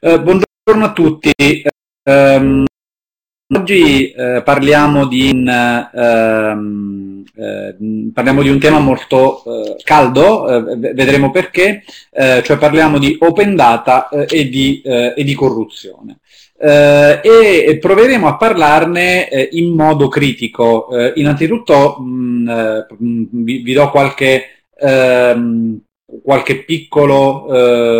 Eh, buongiorno a tutti. Eh, oggi eh, parliamo, di un, ehm, eh, parliamo, di un, tema molto eh, caldo, vedremo perché, cioè parliamo di open data e di, e, di, corruzione. e proveremo a parlarne in modo critico. innanzitutto mh, mm, mm, vi, vi, do qualche... Ehm, qualche piccolo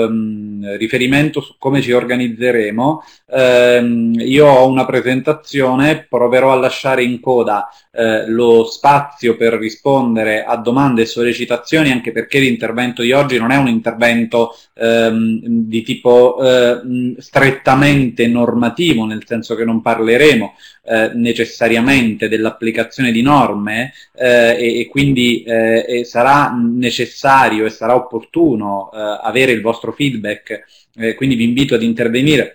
ehm, riferimento su come ci organizzeremo. Ehm, io ho una presentazione, proverò a lasciare in coda eh, lo spazio per rispondere a domande e sollecitazioni, anche perché l'intervento di oggi non è un intervento ehm, di tipo eh, strettamente normativo, nel senso che non parleremo eh, necessariamente dell'applicazione di norme eh, e, e, quindi eh, e sarà necessario e sarà opportuno eh, avere il vostro feedback, eh, quindi vi invito ad intervenire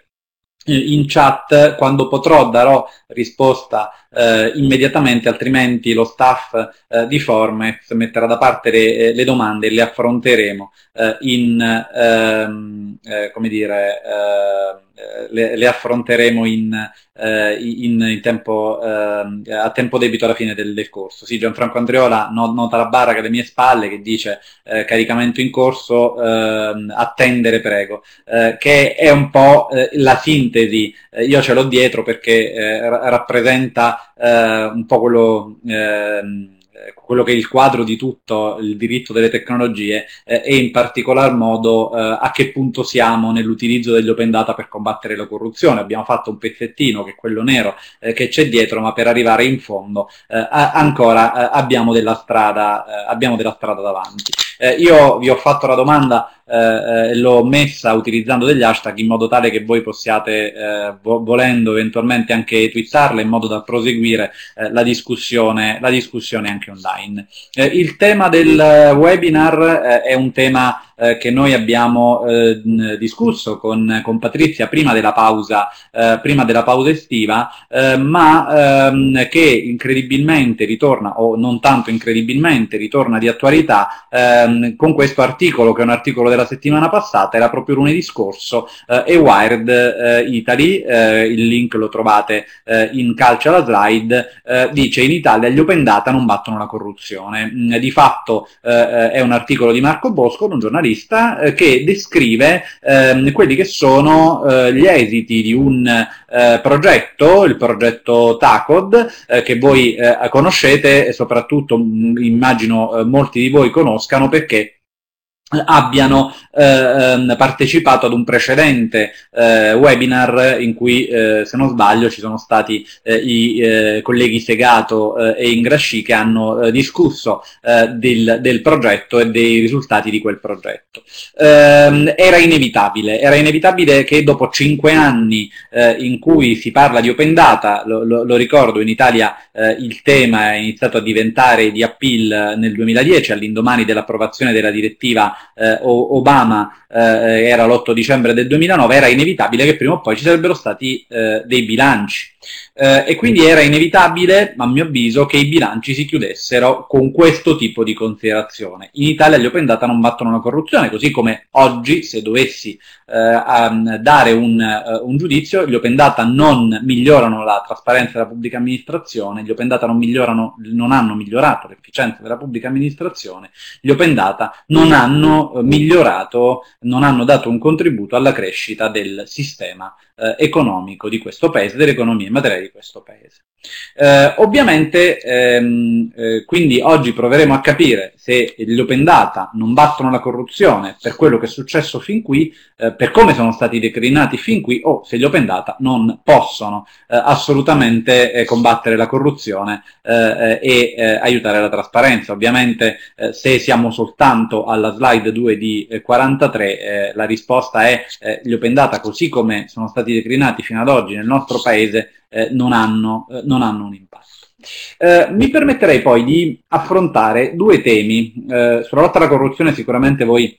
in chat quando potrò darò risposta eh, immediatamente altrimenti lo staff eh, di Formex metterà da parte le, eh, le domande e le affronteremo eh, in ehm, come dire ehm, eh, le, le, affronteremo in, eh, in, in tempo, eh, a tempo debito alla fine del, del corso. Sì, Gianfranco Andreola not- nota la barra che alle mie spalle che dice caricamento in corso, ehm, attendere prego, che è un po' la sintesi, io ce l'ho dietro perché rappresenta un po' quello ehm, eh, quello che è il quadro di tutto il diritto delle tecnologie eh, e in particolar modo eh, a che punto siamo nell'utilizzo degli open data per combattere la corruzione. Abbiamo fatto un pezzettino che è quello nero eh, che c'è dietro, ma per arrivare in fondo eh, a- ancora eh, abbiamo della, strada, abbiamo, della strada, davanti. io vi ho fatto la domanda eh, l'ho messa utilizzando degli hashtag in modo tale che voi possiate, eh, vo- volendo eventualmente anche twittarle, in modo da proseguire eh, la, discussione, la discussione anche online. Eh, il tema del eh, webinar eh, è un tema eh, che noi abbiamo eh, discusso con, con, Patrizia prima della pausa, eh, prima della pausa estiva, eh, ma ehm, che incredibilmente ritorna, o non tanto incredibilmente, ritorna di attualità ehm, con questo articolo, che è un articolo della settimana passata, era proprio lunedì scorso, eh, e Wired eh, Italy, il link lo trovate in calcio alla slide, dice in Italia gli open data non battono la corruzione. Mm, di fatto è un articolo di Marco Bosco, un giornalista giornalista eh, che descrive eh, quelli che sono eh, gli esiti di un eh, progetto, il progetto TACOD, eh, che voi eh, conoscete e soprattutto mh, mm, immagino molti di voi conoscano perché abbiano eh, ehm, partecipato ad un precedente eh, webinar in cui, eh, se non sbaglio, ci sono stati eh, i eh, colleghi Segato eh, e Ingrasci che hanno discusso del, del, progetto e dei risultati di quel progetto. Ehm, era inevitabile, era inevitabile che dopo cinque anni in cui si parla di open data, lo, lo, lo ricordo, in Italia il tema è iniziato a diventare di appeal nel 2010 all'indomani dell'approvazione della direttiva eh, Obama eh, era l'8 dicembre del 2009, era inevitabile che prima o poi ci sarebbero stati eh, dei bilanci. Eh, e quindi era inevitabile, a mio avviso, che i bilanci si chiudessero con questo tipo di considerazione. In Italia gli open data non battono la corruzione, così come oggi, se dovessi eh, dare un, uh, un, giudizio, gli open data non migliorano la trasparenza della pubblica amministrazione, gli open data non, non hanno migliorato l'efficienza della pubblica amministrazione, gli open data non hanno eh, migliorato, non hanno dato un contributo alla crescita del sistema eh, economico di questo paese, dell'economia in materia di questo paese. Eh, ovviamente, ehm, eh, quindi oggi proveremo a capire se gli open data non battono la corruzione per quello che è successo fin qui, eh, per come sono stati declinati fin qui, o se gli open data non possono eh, assolutamente eh, combattere la corruzione eh, e aiutare la trasparenza. Ovviamente, se siamo soltanto alla slide 2 di 43, la risposta è eh, gli open data, così come sono stati declinati fino ad oggi nel nostro paese, eh, non, hanno, eh, non, hanno, un impatto. Eh, mi permetterei poi di affrontare due temi. Eh, sulla lotta alla corruzione sicuramente voi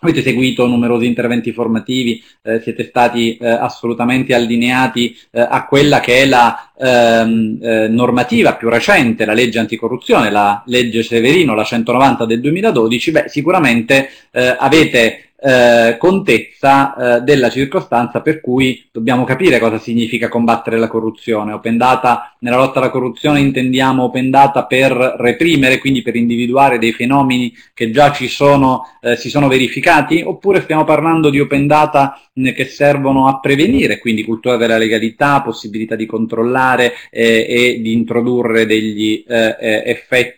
Avete seguito numerosi interventi formativi, eh, siete stati eh, assolutamente allineati eh, a quella che è la ehm, eh, normativa più recente, la legge anticorruzione, la legge Severino, la 190 del 2012. Beh, sicuramente avete eh, contezza eh, della circostanza per cui dobbiamo capire cosa significa combattere la corruzione. Open data, nella lotta alla corruzione intendiamo open data per reprimere, quindi per individuare dei fenomeni che già ci sono, eh, si sono verificati, oppure stiamo parlando di open data che servono a prevenire, quindi cultura della legalità, possibilità di controllare eh, e di introdurre degli eh, eh, effetti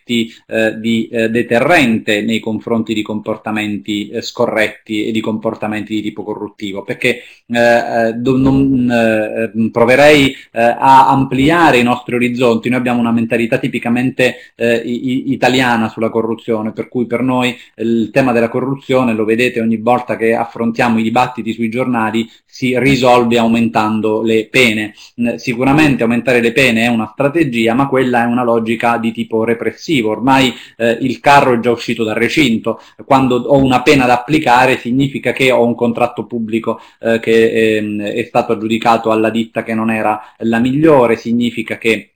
di deterrente nei confronti di comportamenti scorretti atti e di comportamenti di tipo corruttivo, perché eh, eh do, non, eh, eh, proverei eh, a ampliare i nostri orizzonti, noi abbiamo una mentalità tipicamente eh, i- italiana sulla corruzione, per cui per noi il tema della corruzione, lo vedete ogni volta che affrontiamo i dibattiti sui giornali, si risolve aumentando le pene. Sicuramente aumentare le pene è una strategia, ma quella è una logica di tipo repressivo, ormai il carro è già uscito dal recinto, quando ho una pena da applicare significa che ho un contratto pubblico eh, che è, ehm, è stato aggiudicato alla ditta che non era la migliore, significa che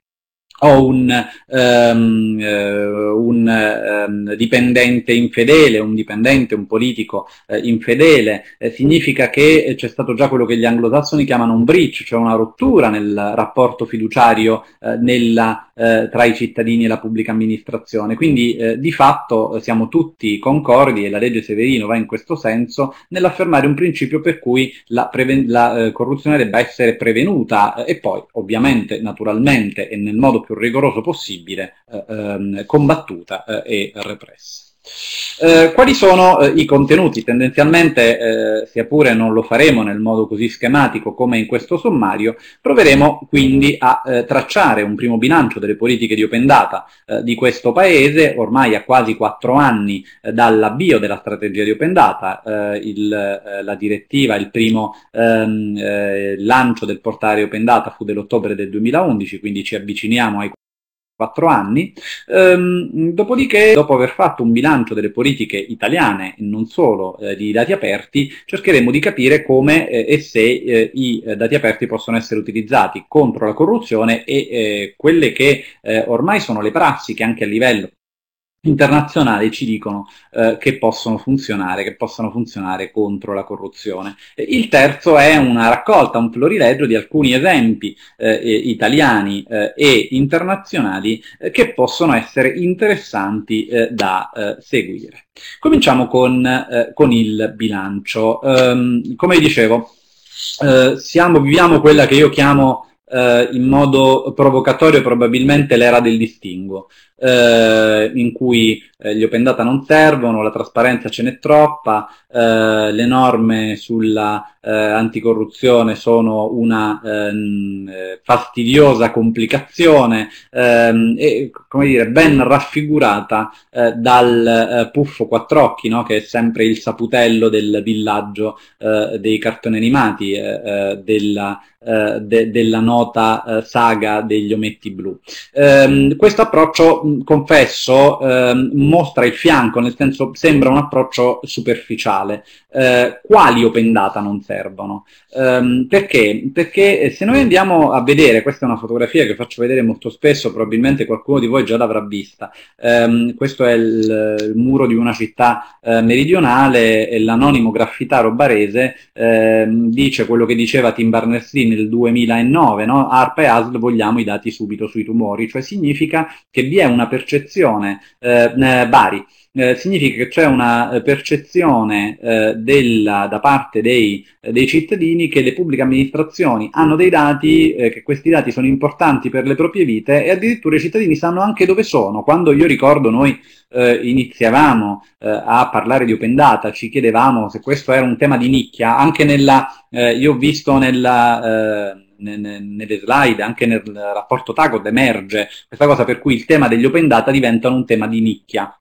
ho un, um, un um, dipendente infedele, un dipendente, un politico uh, infedele, eh, significa che c'è stato già quello che gli anglosassoni chiamano un breach, cioè una rottura nel rapporto fiduciario uh, nella, uh, tra i cittadini e la pubblica amministrazione. Quindi di fatto siamo tutti concordi e la legge Severino va in questo senso nell'affermare un principio per cui la, preven- la corruzione debba essere prevenuta e poi ovviamente, naturalmente e nel modo più rigoroso possibile eh, ehm, combattuta eh, e repressa. Eh, quali sono eh, i contenuti? Tendenzialmente, eh, sia pure non lo faremo nel modo così schematico come in questo sommario, proveremo quindi a eh, tracciare un primo bilancio delle politiche di open data eh, di questo Paese, ormai a quasi quattro anni eh, dall'avvio della strategia di open data, il, la direttiva, il primo ehm, lancio del portale open data fu dell'ottobre del 2011, quindi ci avviciniamo ai quattro anni, ehm, dopodiché, dopo aver fatto un bilancio delle politiche italiane, non solo eh, di dati aperti, cercheremo di capire come eh, e se eh, i eh, dati aperti possono essere utilizzati contro la corruzione e eh, quelle che eh, ormai sono le prassi che anche a livello internazionali ci dicono eh, che possono funzionare, che possono funzionare contro la corruzione. Il terzo è una raccolta, un florileggio di alcuni esempi eh, italiani eh, e internazionali eh, che possono essere interessanti eh, da eh, seguire. Cominciamo con, con il bilancio. Um, come dicevo, siamo, viviamo quella che io chiamo eh, in modo provocatorio probabilmente l'era del distinguo, eh, in cui eh, gli open data non servono, la trasparenza ce n'è troppa, eh, le norme sulla eh, anticorruzione sono una ehm, eh, fastidiosa complicazione ehm, e, come dire, ben raffigurata dal puffo quattrocchi, no? che è sempre il saputello del villaggio dei cartoni animati, della eh, de- della nota eh, saga degli ometti blu. Ehm, questo approccio, confesso, ehm, mostra il fianco, nel senso sembra un approccio superficiale. Ehm, quali open data non servono? Ehm, perché? Perché se noi andiamo a vedere, questa è una fotografia che faccio vedere molto spesso, probabilmente qualcuno di voi già l'avrà vista, ehm, questo è il, il, muro di una città eh, meridionale e l'anonimo graffitaro barese ehm, dice quello che diceva Tim Berners-Lee nel 2009, no? ARPA e ASL vogliamo i dati subito sui tumori, cioè significa che vi è una percezione, eh, eh Bari, eh, significa che c'è una eh, percezione eh, della, da parte dei, eh, dei, cittadini che le pubbliche amministrazioni hanno dei dati, eh, che questi dati sono importanti per le proprie vite e addirittura i cittadini sanno anche dove sono. Quando io ricordo noi iniziavamo a parlare di open data, ci chiedevamo se questo era un tema di nicchia, anche nella, io ho visto nella nelle slide, anche nel rapporto TACOD emerge questa cosa per cui il tema degli open data diventa un tema di nicchia.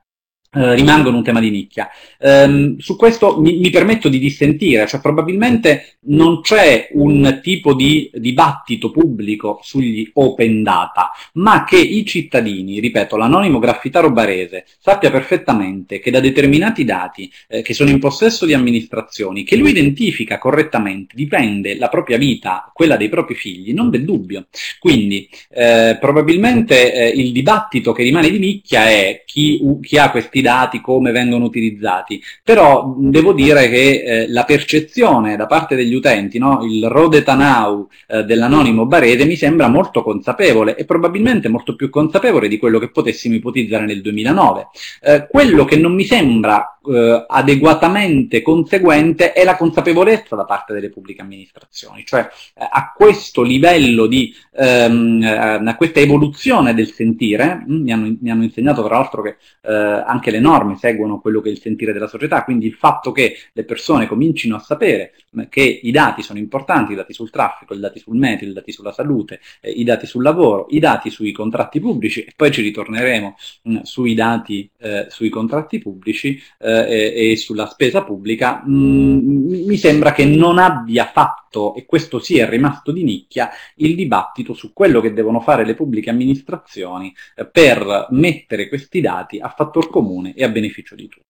Eh, rimangono un tema di nicchia. Ehm, su questo mi, mi, permetto di dissentire, cioè probabilmente non c'è un tipo di dibattito pubblico sugli open data, ma che i cittadini, ripeto, l'anonimo graffitaro barese sappia perfettamente che da determinati dati eh, che sono in possesso di amministrazioni, che lui identifica correttamente, dipende la propria vita, quella dei propri figli, non del dubbio. Quindi eh, probabilmente eh, il dibattito che rimane di nicchia è chi, chi ha questi dati, come vengono utilizzati, però devo dire che eh, la percezione da parte degli utenti, no? il rodetanau eh, dell'anonimo Barese mi sembra molto consapevole e probabilmente molto più consapevole di quello che potessimo ipotizzare nel 2009. Eh, quello che non mi sembra eh, adeguatamente conseguente è la consapevolezza da parte delle pubbliche amministrazioni, cioè eh, a questo livello di, ehm, eh, a questa evoluzione del sentire, mm, mi hanno, mi hanno insegnato tra l'altro che eh, anche le norme seguono quello che è il sentire della società, quindi il fatto che le persone comincino a sapere mm, che i dati sono importanti, i dati sul traffico, i dati sul meteo, i dati sulla salute, eh, i dati sul lavoro, i dati sui contratti pubblici e poi ci ritorneremo mh, mm, sui dati eh, sui contratti pubblici eh, e sulla spesa pubblica, mh, mm, mi sembra che non abbia fatto, e questo sì è rimasto di nicchia, il dibattito su quello che devono fare le pubbliche amministrazioni eh, per mettere questi dati a fattor comune e a beneficio di tutti.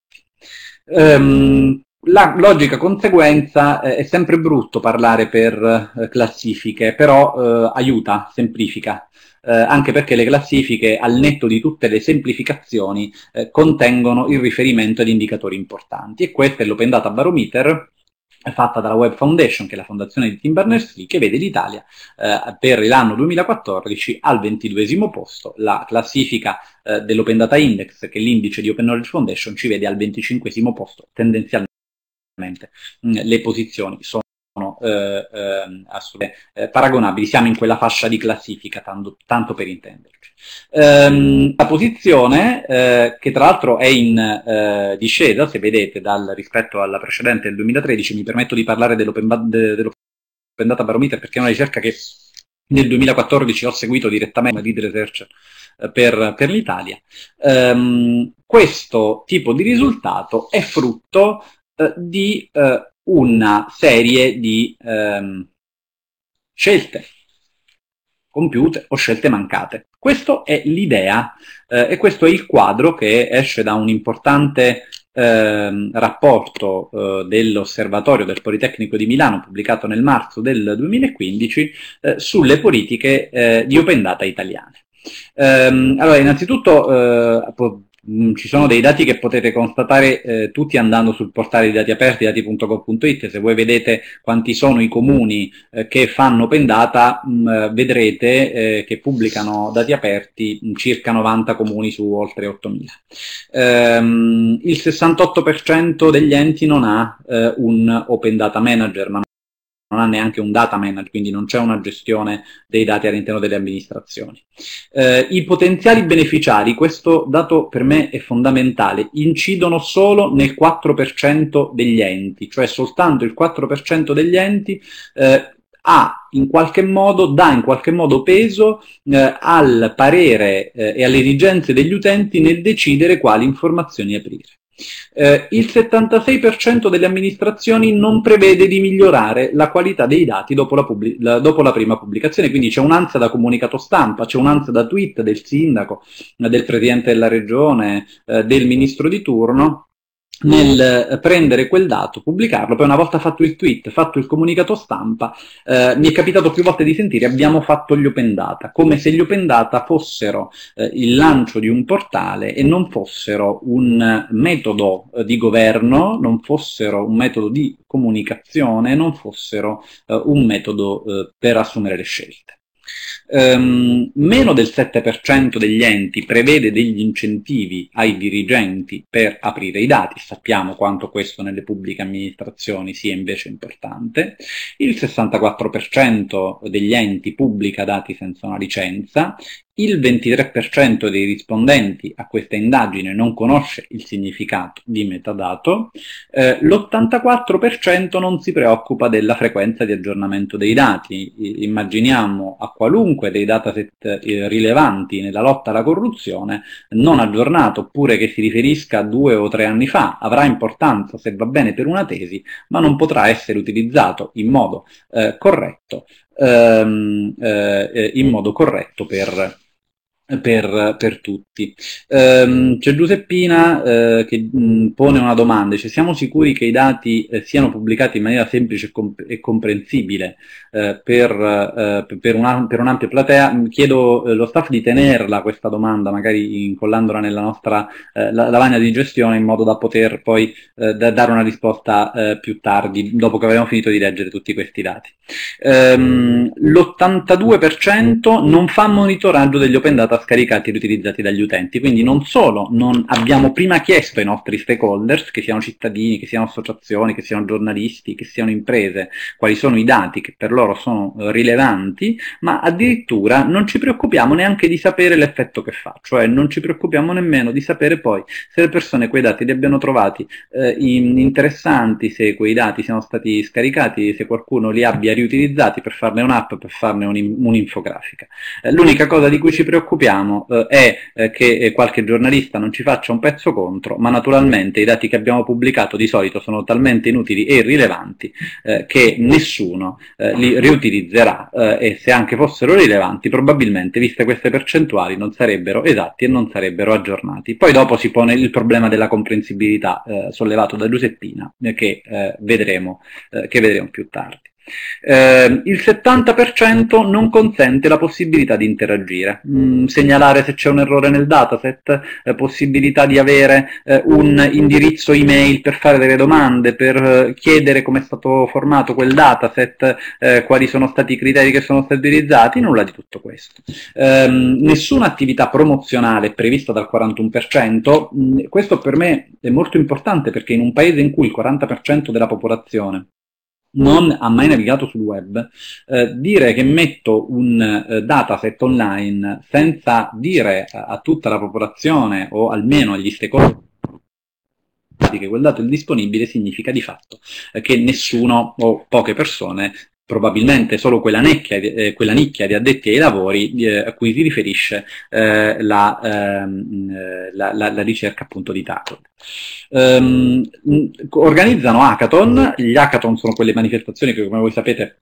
Um, la logica conseguenza eh, è sempre brutto parlare per eh, classifiche, però eh, aiuta, semplifica eh, anche perché le classifiche, al netto di tutte le semplificazioni, eh, contengono il riferimento ad indicatori importanti. E questo è l'Open Data Barometer, eh, fatta dalla Web Foundation, che è la fondazione di Tim Berners-Lee, che vede l'Italia eh, per l'anno 2014 al 22 posto, la classifica eh, dell'Open Data Index, che è l'indice di Open Knowledge Foundation, ci vede al 25 posto, tendenzialmente mh, mm, le posizioni sono sono eh, ehm, eh, paragonabili, siamo in quella fascia di classifica, tanto, tanto per intenderci. Ehm, la posizione, eh, che tra l'altro è in eh, discesa, se vedete, dal, rispetto alla precedente del 2013, mi permetto di parlare dell'open, dell'open Data Barometer perché è una ricerca che nel 2014 ho seguito direttamente lead researcher eh, per, per l'Italia. Um, questo tipo di risultato è frutto eh, di uh, una serie di ehm, scelte compiute o scelte mancate. Questa è l'idea eh, e questo è il quadro che esce da un importante eh, rapporto eh, dell'Osservatorio del Politecnico di Milano pubblicato nel marzo del 2015 eh, sulle politiche eh, di open data italiane. Ehm, allora, innanzitutto eh, Mm, ci sono dei dati che potete constatare eh, tutti andando sul portale di dati aperti dati.gov.it se voi vedete quanti sono i comuni eh, che fanno open data mh, mm, vedrete eh, che pubblicano dati aperti mh, mm, circa 90 comuni su oltre 8000 ehm, il 68% degli enti non ha eh, un open data manager ma non ha neanche un data manager, quindi non c'è una gestione dei dati all'interno delle amministrazioni. Eh, I potenziali beneficiari, questo dato per me è fondamentale, incidono solo nel 4% degli enti, cioè soltanto il 4% degli enti eh, ha in qualche modo, dà in qualche modo peso eh, al parere eh, e alle esigenze degli utenti nel decidere quali informazioni aprire. Eh, il 76% delle amministrazioni non prevede di migliorare la qualità dei dati dopo la, pubblic- la, dopo la, prima pubblicazione, quindi c'è un'ansia da comunicato stampa, c'è un'ansia da tweet del sindaco, del presidente della regione, eh, del ministro di turno nel eh, prendere quel dato, pubblicarlo, poi una volta fatto il tweet, fatto il comunicato stampa, eh, mi è capitato più volte di sentire abbiamo fatto gli open data, come se gli open data fossero eh, il lancio di un portale e non fossero un metodo eh, di governo, non fossero un metodo di comunicazione, non fossero eh, un metodo eh, per assumere le scelte ehm, meno del 7% degli enti prevede degli incentivi ai dirigenti per aprire i dati, sappiamo quanto questo nelle pubbliche amministrazioni sia invece importante, il 64% degli enti pubblica dati senza una licenza, il 23% dei rispondenti a questa indagine non conosce il significato di metadato, eh, l'84% non si preoccupa della frequenza di aggiornamento dei dati. I- immaginiamo a qualunque dei dataset eh, rilevanti nella lotta alla corruzione non aggiornato oppure che si riferisca a due o tre anni fa, avrà importanza se va bene per una tesi, ma non potrà essere utilizzato in modo eh, corretto, ehm, eh, eh, in modo corretto per per, per, tutti. Ehm, c'è Giuseppina eh, che mh, mm, pone una domanda, cioè, siamo sicuri che i dati eh, siano pubblicati in maniera semplice e, comp- e comprensibile eh, per, eh, per, una, per, un'ampia platea? Mm, chiedo allo eh, staff di tenerla questa domanda, magari incollandola nella nostra eh, lavagna di gestione, in modo da poter poi da dare una risposta più tardi, dopo che avremo finito di leggere tutti questi dati. Ehm, l'82% non fa monitoraggio degli open data stata scaricata ed utilizzata dagli utenti. Quindi non solo non abbiamo prima chiesto ai nostri stakeholders, che siano cittadini, che siano associazioni, che siano giornalisti, che siano imprese, quali sono i dati che per loro sono eh, rilevanti, ma addirittura non ci preoccupiamo neanche di sapere l'effetto che fa, cioè non ci preoccupiamo nemmeno di sapere poi se le persone quei dati li abbiano trovati eh, interessanti, se quei dati siano stati scaricati, se qualcuno li abbia riutilizzati per farne un'app, per farne un, un'infografica. Eh, l'unica cosa di cui ci preoccupiamo preoccupiamo eh, è eh, che eh, qualche giornalista non ci faccia un pezzo contro, ma naturalmente i dati che abbiamo pubblicato di solito sono talmente inutili e irrilevanti eh, che nessuno eh, li riutilizzerà e se anche fossero rilevanti probabilmente, viste queste percentuali, non sarebbero esatti e non sarebbero aggiornati. Poi dopo si pone il problema della comprensibilità sollevato da Giuseppina che, vedremo, che vedremo più tardi. Eh, il 70% non consente la possibilità di interagire, mm, mm, segnalare se c'è un errore nel dataset, eh, possibilità di avere eh, un indirizzo email per fare delle domande, per eh, chiedere come è stato formato quel dataset, eh, quali sono stati i criteri che sono stati utilizzati, nulla di tutto questo. Ehm, nessuna attività promozionale prevista dal 41%, mh, mm, questo per me è molto importante perché in un paese in cui il 40% della popolazione non ha mai navigato sul web, eh, dire che metto un eh, dataset online senza dire a, a, tutta la popolazione o almeno agli stakeholder che quel dato è disponibile significa di fatto eh, che nessuno o poche persone probabilmente solo quella, necchia, eh, quella, nicchia di addetti ai lavori eh, a cui si riferisce eh, la, ehm, eh, la, la, la, ricerca appunto di Taco. Um, ehm, mm, organizzano hackathon, gli hackathon sono quelle manifestazioni che come voi sapete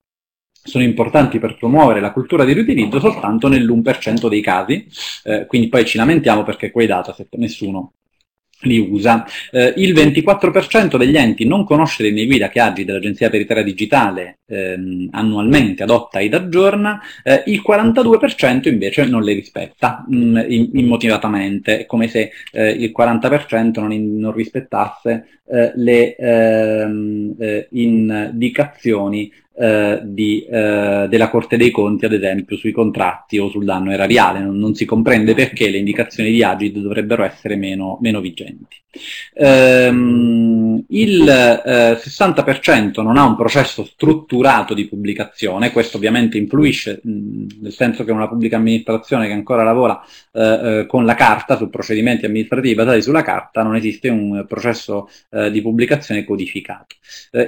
sono importanti per promuovere la cultura di riutilizzo soltanto nell'1% dei casi, eh, quindi poi ci lamentiamo perché quei dataset nessuno li usa. Eh, il 24% degli enti non conosce le linee guida che Agi dell'Agenzia Peritaria Digitale ehm, annualmente adotta ed aggiorna, eh, il 42% invece non le rispetta mh, mm, immotivatamente, è come se eh, il 40% non, in, non rispettasse eh, le ehm, eh, indicazioni eh, di, eh, della Corte dei Conti, ad esempio, sui contratti o sul danno erariale. Non, non si comprende perché le indicazioni di Agid dovrebbero essere meno, meno vigenti. Ehm, il eh, 60% non ha un processo strutturato di pubblicazione, questo ovviamente influisce, mh, nel senso che una pubblica amministrazione che ancora lavora eh, eh, con la carta, su procedimenti amministrativi basati sulla carta, non esiste un processo eh, di pubblicazione codificato.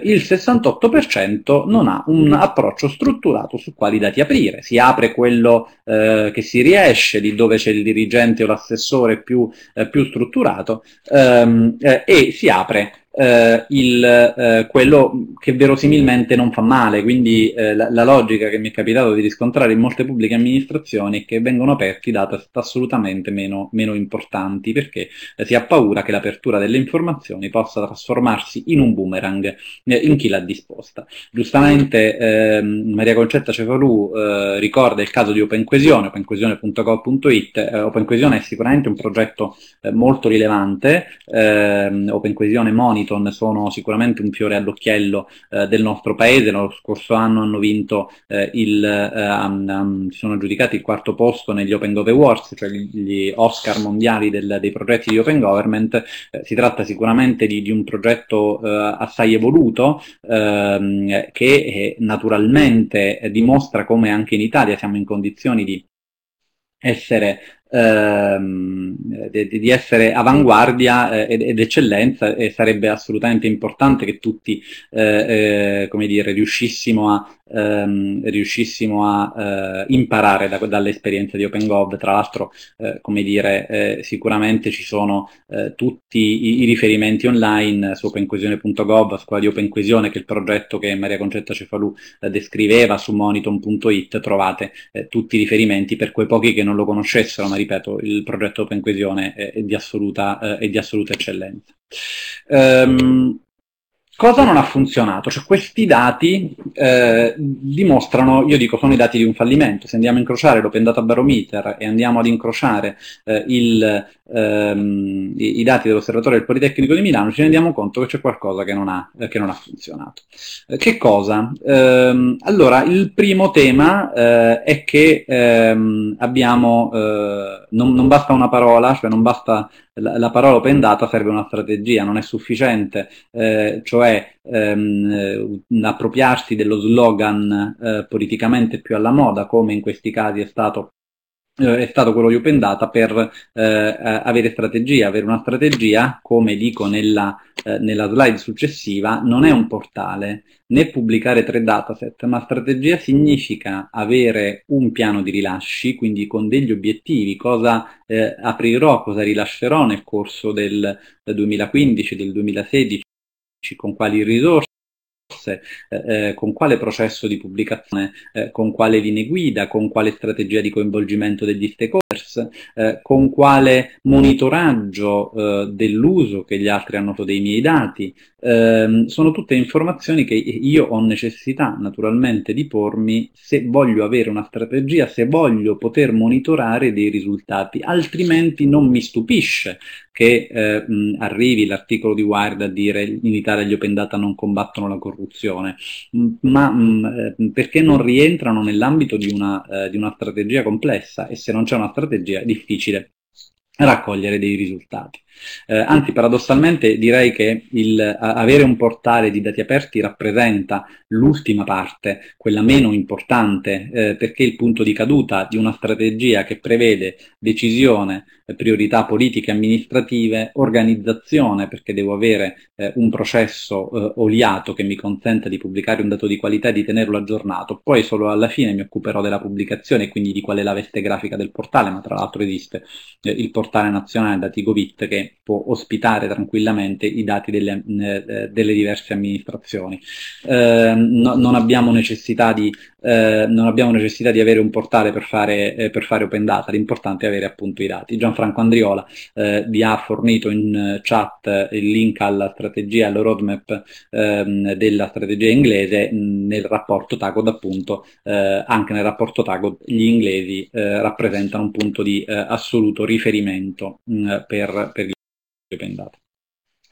il 68% non ha un approccio strutturato su quali dati aprire. Si apre quello eh, che si riesce, lì dove c'è il dirigente o l'assessore più, eh, più strutturato, ehm, eh, e si apre eh, il, eh, quello che verosimilmente non fa male. Quindi eh, la, la, logica che mi è capitato di riscontrare in molte pubbliche amministrazioni è che vengono aperti dati assolutamente meno, meno importanti perché eh, si ha paura che l'apertura delle informazioni possa trasformarsi in un boomerang eh, in chi l'ha disposta. Giustamente ehm, Maria Concetta Cefalù eh, ricorda il caso di OpenQuesione, openquesione.co.it. OpenQuesione è sicuramente un progetto molto rilevante, ehm, OpenQuesione Monitor Washington sono sicuramente un fiore all'occhiello eh, del nostro paese, lo scorso anno hanno vinto eh, il, um, um, sono giudicati il quarto posto negli Open Gov Awards, cioè gli Oscar mondiali del, dei progetti di Open Government, eh, si tratta sicuramente di, di un progetto eh, assai evoluto ehm, che naturalmente dimostra come anche in Italia siamo in condizioni di essere ehm, di, di, essere avanguardia eh, ed, ed, eccellenza e sarebbe assolutamente importante che tutti eh, eh come dire, riuscissimo a, ehm, riuscissimo a eh, imparare da, dall'esperienza di OpenGov. Tra l'altro, come dire, sicuramente ci sono tutti i, i, riferimenti online su opencoesione.gov, a scuola di OpenCoesione, che è il progetto che Maria Concetta Cefalù descriveva, su moniton.it trovate tutti i riferimenti per quei pochi che non lo conoscessero, ma ripeto, il progetto OpenQuesione è, è, di assoluta, eh, è di assoluta eccellenza. Um, Cosa non ha funzionato? Cioè, questi dati eh, dimostrano, io dico, sono i dati di un fallimento. Se andiamo a incrociare l'Open Data Barometer e andiamo ad incrociare eh, il, ehm, i, i, dati dell'Osservatorio del Politecnico di Milano, ci rendiamo conto che c'è qualcosa che non ha, eh, che non ha funzionato. Eh, che cosa? Ehm, allora, il primo tema eh, è che ehm, abbiamo, eh, non, non, basta una parola, cioè non basta la, la, parola open data serve una strategia, non è sufficiente, eh, cioè ehm, eh, appropriarsi dello slogan eh, politicamente più alla moda, come in questi casi è stato eh, è stato quello di Open Data per eh, avere strategia, avere una strategia, come dico nella, eh, nella, slide successiva, non è un portale, né pubblicare tre dataset, ma strategia significa avere un piano di rilasci, quindi con degli obiettivi, cosa eh, aprirò, cosa rilascerò nel corso del, del 2015, del 2016, con quali risorse risorse, eh, eh, con quale processo di pubblicazione, eh, con quale linee guida, con quale strategia di coinvolgimento degli stakeholders, eh, con quale monitoraggio eh, dell'uso che gli altri hanno fatto dei miei dati. Ehm, sono tutte informazioni che io ho necessità naturalmente di pormi se voglio avere una strategia, se voglio poter monitorare dei risultati, altrimenti non mi stupisce che mh, arrivi l'articolo di Wired a dire in Italia gli open data non combattono la corruzione esecuzione, mm, ma mh, mm, eh, perché non rientrano nell'ambito di una, eh, di una strategia complessa e se non c'è una strategia è difficile raccogliere dei risultati. Eh, anzi, paradossalmente direi che il, avere un portale di dati aperti rappresenta l'ultima parte, quella meno importante, eh, perché il punto di caduta di una strategia che prevede decisione, eh, priorità politiche, e amministrative, organizzazione, perché devo avere eh, un processo eh, oliato che mi consenta di pubblicare un dato di qualità e di tenerlo aggiornato. Poi solo alla fine mi occuperò della pubblicazione e quindi di qual è la veste grafica del portale, ma tra l'altro esiste eh, il portale nazionale dati Govit che può ospitare tranquillamente i dati delle, eh, delle diverse amministrazioni. Eh, no, non, abbiamo di, eh, non, abbiamo necessità di, avere un portale per fare, eh, per fare, open data, l'importante è avere appunto i dati. Gianfranco Andriola eh, vi ha fornito in chat il link alla strategia, alla roadmap ehm, della strategia inglese nel rapporto Tagod appunto, eh, anche nel rapporto Tagod gli inglesi rappresentano un punto di assoluto riferimento mh, per, per that.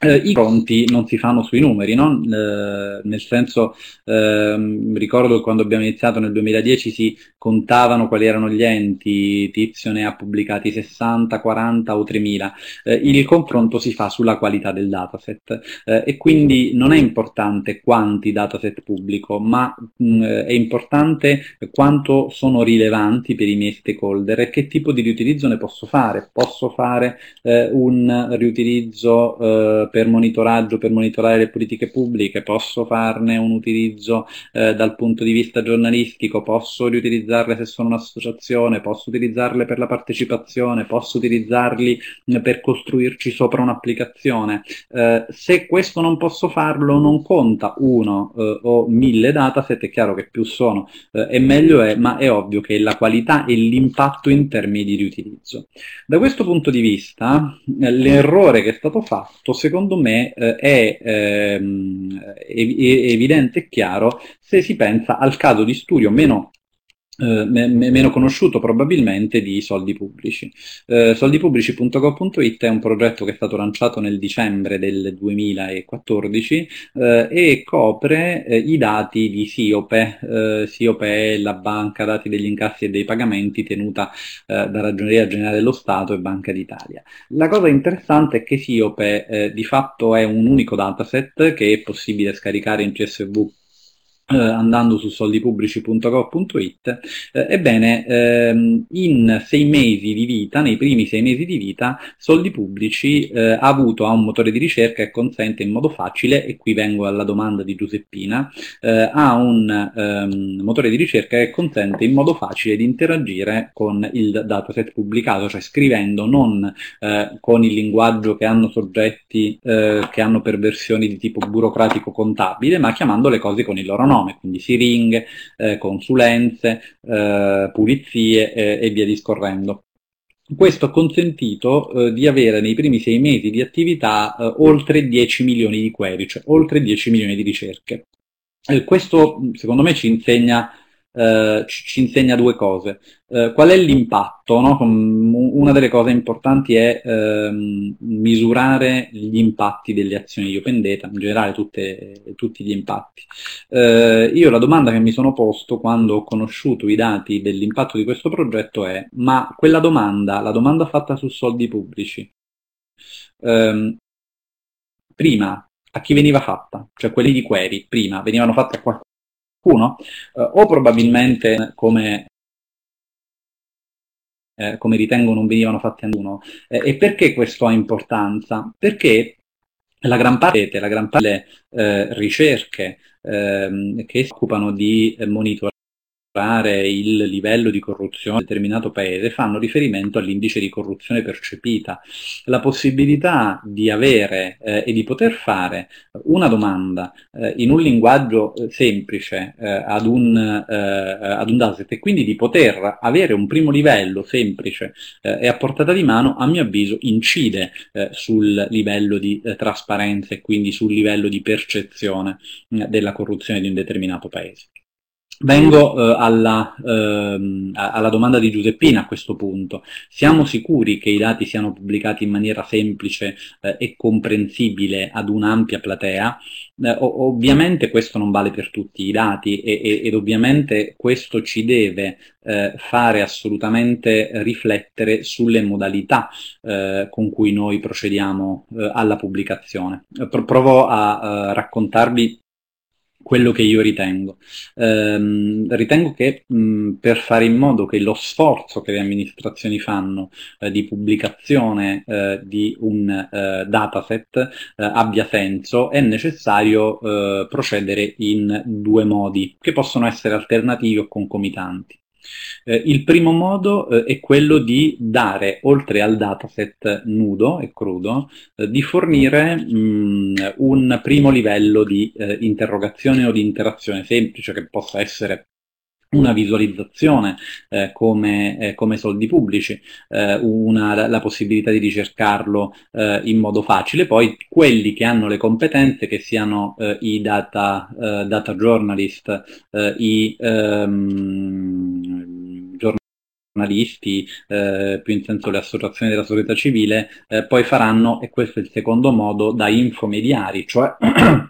eh, i conti non si fanno sui numeri, no? eh, nel senso, ehm, ricordo quando abbiamo iniziato nel 2010 si contavano quali erano gli enti, Tizio ne ha pubblicati 60, 40 o 3000, eh, il confronto si fa sulla qualità del dataset eh, e quindi non è importante quanti dataset pubblico, ma mh, mm, eh, è importante quanto sono rilevanti per i miei stakeholder e che tipo di riutilizzo ne posso fare. Posso fare eh, un riutilizzo per monitoraggio, per monitorare le politiche pubbliche, posso farne un utilizzo eh, dal punto di vista giornalistico, posso riutilizzarle se sono un'associazione, posso utilizzarle per la partecipazione, posso utilizzarli per costruirci sopra un'applicazione. Eh, se questo non posso farlo non conta uno eh, o mille dataset, è chiaro che più sono eh, e meglio è, ma è ovvio che la qualità e l'impatto in termini di riutilizzo. Da questo punto di vista eh, l'errore che è stato fatto secondo secondo me eh, è ehm, ev- evidente e chiaro se si pensa al caso di studio meno eh, meno conosciuto probabilmente di Soldi Pubblici. Eh, soldipubblici.co.it è un progetto che è stato lanciato nel dicembre del 2014 eh, e copre eh, i dati di Siope. Eh, Siope è la banca dati degli incassi e dei pagamenti tenuta eh, da Ragioneria Generale dello Stato e Banca d'Italia. La cosa interessante è che Siope di fatto è un unico dataset che è possibile scaricare in CSV eh, andando su soldipubblici.gov.it, eh, ebbene ehm, in sei mesi di vita, nei primi sei mesi di vita, Soldi Pubblici eh, ha avuto un motore di ricerca che consente in modo facile, e qui vengo alla domanda di Giuseppina, eh, ha un ehm, motore di ricerca che consente in modo facile di interagire con il dataset pubblicato, cioè scrivendo non eh, con il linguaggio che hanno soggetti eh, che hanno perversioni di tipo burocratico contabile, ma chiamando le cose con il loro nome nome, quindi siringhe, eh, consulenze, eh, pulizie eh, e via discorrendo. Questo ha consentito eh, di avere nei primi sei mesi di attività eh, oltre 10 milioni di query, cioè oltre 10 milioni di ricerche. questo secondo me ci insegna eh, ci, insegna due cose. Eh, qual è l'impatto? No? Una delle cose importanti è ehm, misurare gli impatti delle azioni di Open Data, in generale tutte, tutti gli impatti. Eh, io la domanda che mi sono posto quando ho conosciuto i dati dell'impatto di questo progetto è, ma quella domanda, la domanda fatta su soldi pubblici, ehm, prima a chi veniva fatta? Cioè quelli di query prima venivano fatti a qualcuno qualcuno, eh, o probabilmente come, eh, come, ritengo non venivano fatti a nessuno. Eh, e perché questo ha importanza? Perché la gran parte, la gran parte delle eh, ricerche ehm, che si occupano di monitorare il livello di corruzione di un determinato paese fanno riferimento all'indice di corruzione percepita, la possibilità di avere eh, e di poter fare una domanda eh, in un linguaggio eh, semplice eh, ad, un, eh, ad un asset e quindi di poter avere un primo livello semplice eh, e a portata di mano, a mio avviso, incide sul livello di trasparenza e quindi sul livello di percezione mm, della corruzione di un determinato paese. Vengo eh, alla, eh, alla, domanda di Giuseppina a questo punto. Siamo sicuri che i dati siano pubblicati in maniera semplice eh, e comprensibile ad un'ampia platea? Eh, ovviamente questo non vale per tutti i dati e, e, ed ovviamente questo ci deve eh, fare assolutamente riflettere sulle modalità eh, con cui noi procediamo alla pubblicazione. provo a raccontarvi quello che io ritengo. Eh, ritengo che mh, per fare in modo che lo sforzo che le amministrazioni fanno eh, di pubblicazione eh, di un eh, dataset eh, abbia senso è necessario eh, procedere in due modi che possono essere alternativi o concomitanti. Eh, il primo modo eh, è quello di dare, oltre al dataset nudo e crudo, eh, di fornire mh, mm, un primo livello di eh, interrogazione o di interazione semplice che possa essere una visualizzazione eh, come, eh, come, soldi pubblici, eh, una, la possibilità di ricercarlo eh, in modo facile, poi quelli che hanno le competenze, che siano eh, i data, data journalist, i... Ehm, giornalisti, eh, più in senso le associazioni della società civile, eh, poi faranno, e questo è il secondo modo, da infomediari, cioè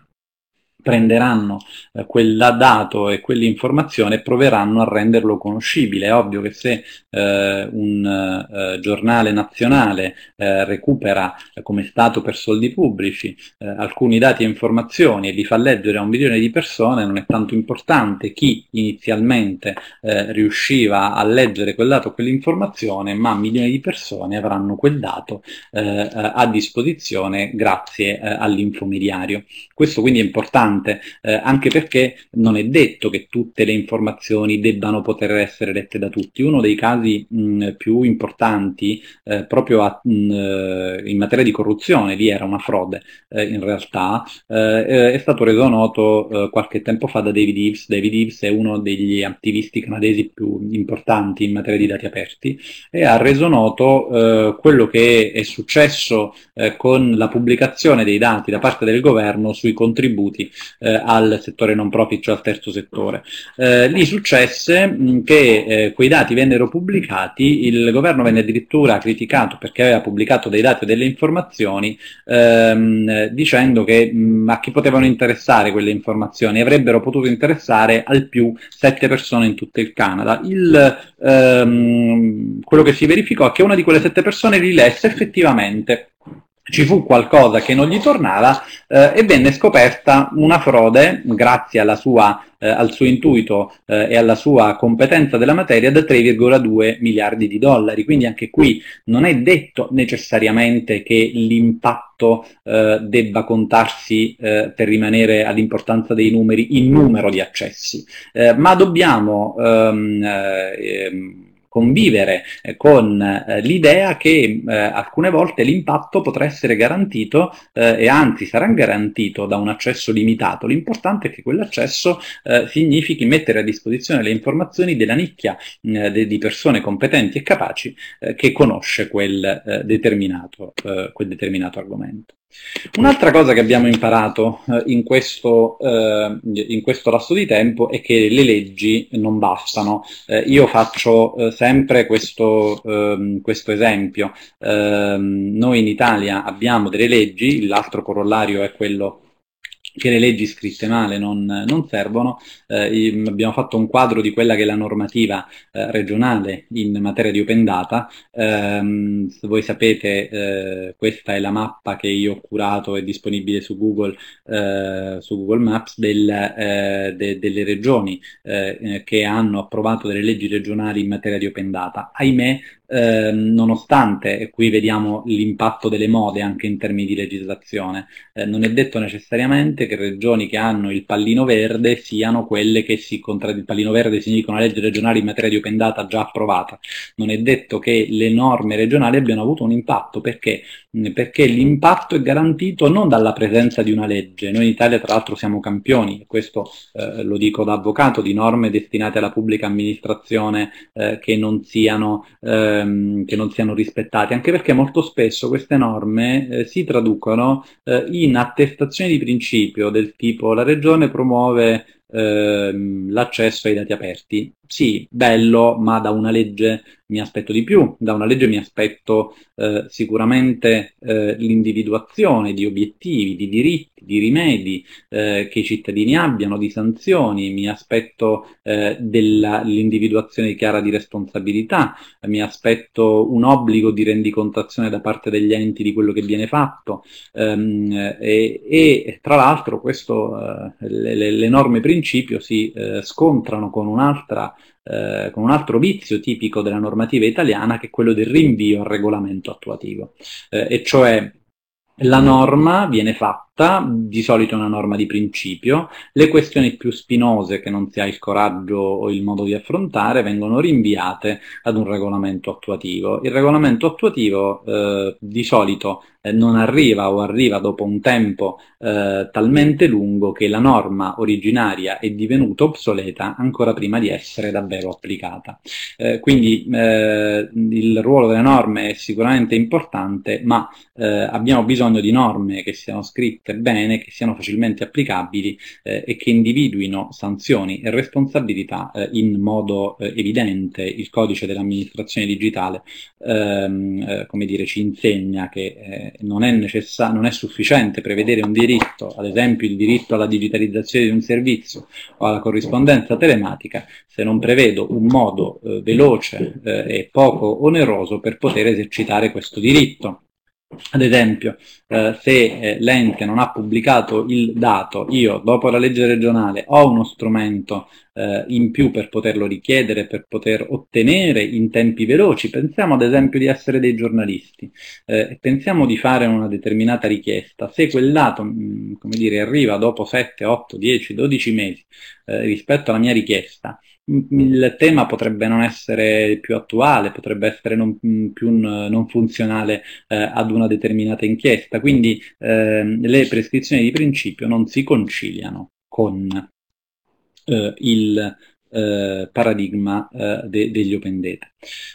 prenderanno eh, quella dato e quell'informazione e proveranno a renderlo conoscibile. È ovvio che se eh, un eh, giornale nazionale eh, recupera, eh, come Stato per soldi pubblici, eh, alcuni dati e informazioni e li fa leggere a un milione di persone, non è tanto importante chi inizialmente riusciva a leggere quel dato o quell'informazione, ma milioni di persone avranno quel dato a disposizione grazie all'infomediario. Questo quindi è importante importante, eh, anche perché non è detto che tutte le informazioni debbano poter essere lette da tutti. Uno dei casi mh, mm, più importanti eh, proprio a, mh, mm, eh, in materia di corruzione, lì era una frode eh, in realtà, eh, eh, è stato reso noto qualche tempo fa da David Ives. David Ives è uno degli attivisti canadesi più importanti in materia di dati aperti e ha reso noto quello che è successo con la pubblicazione dei dati da parte del governo sui contributi eh, al settore non profit, cioè al terzo settore. Eh, lì successe mh, che eh, quei dati vennero pubblicati, il governo venne addirittura criticato perché aveva pubblicato dei dati e delle informazioni ehm, dicendo che mh, a chi potevano interessare quelle informazioni avrebbero potuto interessare al più sette persone in tutto il Canada. Il, ehm, quello che si verificò è che una di quelle sette persone li lesse effettivamente ci fu qualcosa che non gli tornava eh, e venne scoperta una frode, grazie alla sua, eh, al suo intuito eh, e alla sua competenza della materia, da 3,2 miliardi di dollari. Quindi anche qui non è detto necessariamente che l'impatto eh, debba contarsi, eh, per rimanere all'importanza dei numeri, in numero di accessi, eh, ma dobbiamo... Ehm, eh, ehm, convivere eh, con eh, l'idea che eh, alcune volte l'impatto potrà essere garantito e anzi sarà garantito da un accesso limitato. L'importante è che quell'accesso significhi mettere a disposizione le informazioni della nicchia mm, de- di persone competenti e capaci che conosce quel, determinato, quel determinato argomento. Un'altra cosa che abbiamo imparato eh, in, questo, eh, in, questo, lasso di tempo è che le leggi non bastano. Eh, io faccio eh, sempre questo, ehm, questo esempio. Ehm, noi in Italia abbiamo delle leggi, l'altro corollario è quello che le leggi scritte male non, non servono. Eh, abbiamo fatto un quadro di quella che è la normativa eh, regionale in materia di open data. Eh, se voi sapete, eh, questa è la mappa che io ho curato e disponibile su Google, eh, su Google Maps del, eh, de, delle regioni che hanno approvato delle leggi regionali in materia di open data. Ahimè, eh, nonostante, e qui vediamo l'impatto delle mode anche in termini di legislazione, eh, non è detto necessariamente che regioni che hanno il pallino verde siano quelle che si contraddicono, il pallino verde significa una legge regionale in materia di open data già approvata, non è detto che le norme regionali abbiano avuto un impatto, perché? Mm, perché l'impatto è garantito non dalla presenza di una legge, noi in Italia tra l'altro siamo campioni, questo eh, lo dico da avvocato, di norme destinate alla pubblica amministrazione eh, che non siano... Eh, ehm, che non siano rispettati, anche perché molto spesso queste norme eh, si traducono eh, in attestazioni di principio del tipo la regione promuove ehm, l'accesso ai dati aperti sì, bello, ma da una legge mi aspetto di più, da una legge mi aspetto eh, sicuramente eh, l'individuazione di obiettivi, di diritti, di rimedi eh, che i cittadini abbiano, di sanzioni, mi aspetto eh, l'individuazione chiara di responsabilità, mi aspetto un obbligo di rendicontazione da parte degli enti di quello che viene fatto ehm, e, e, tra l'altro questo, eh, l'enorme principio si eh, scontrano con un'altra eh, con un altro vizio tipico della normativa italiana che è quello del rinvio al regolamento attuativo, eh, e cioè la norma viene fatta di solito è una norma di principio, le questioni più spinose che non si ha il coraggio o il modo di affrontare vengono rinviate ad un regolamento attuativo. Il regolamento attuativo eh, di solito eh, non arriva o arriva dopo un tempo eh, talmente lungo che la norma originaria è divenuta obsoleta ancora prima di essere davvero applicata. Eh, quindi eh, il ruolo delle norme è sicuramente importante, ma eh, abbiamo bisogno di norme che siano scritte fatte bene, che siano facilmente applicabili eh, e che individuino sanzioni e responsabilità eh, in modo eh, evidente. Il codice dell'amministrazione digitale ehm, eh, come dire, ci insegna che eh, non è, necessa- non, è sufficiente prevedere un diritto, ad esempio il diritto alla digitalizzazione di un servizio o alla corrispondenza telematica, se non prevedo un modo eh, veloce e poco oneroso per poter esercitare questo diritto. Ad esempio, eh, se eh, l'ente non ha pubblicato il dato, io dopo la legge regionale ho uno strumento eh, in più per poterlo richiedere, per poter ottenere in tempi veloci. Pensiamo ad esempio di essere dei giornalisti eh, e pensiamo di fare una determinata richiesta. Se quel dato mh, mm, come dire, arriva dopo 7, 8, 10, 12 mesi eh, rispetto alla mia richiesta, Mm, il tema potrebbe non essere più attuale, potrebbe essere non, mm, più eh, non funzionale eh, ad una determinata inchiesta, quindi eh, le prescrizioni di principio non si conciliano con eh, il eh, paradigma eh, de- degli open data.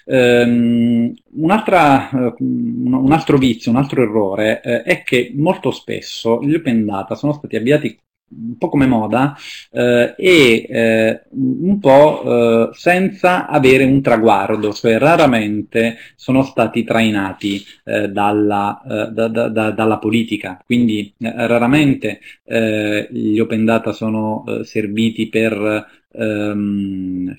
Um, un altro vizio, un altro errore eh, è che molto spesso gli open data sono stati avviati un po' come moda eh, e eh, un po' eh, senza avere un traguardo, cioè raramente sono stati trainati eh, dalla, eh, da, da, da, dalla, politica, quindi eh, raramente gli open data sono serviti per ehm,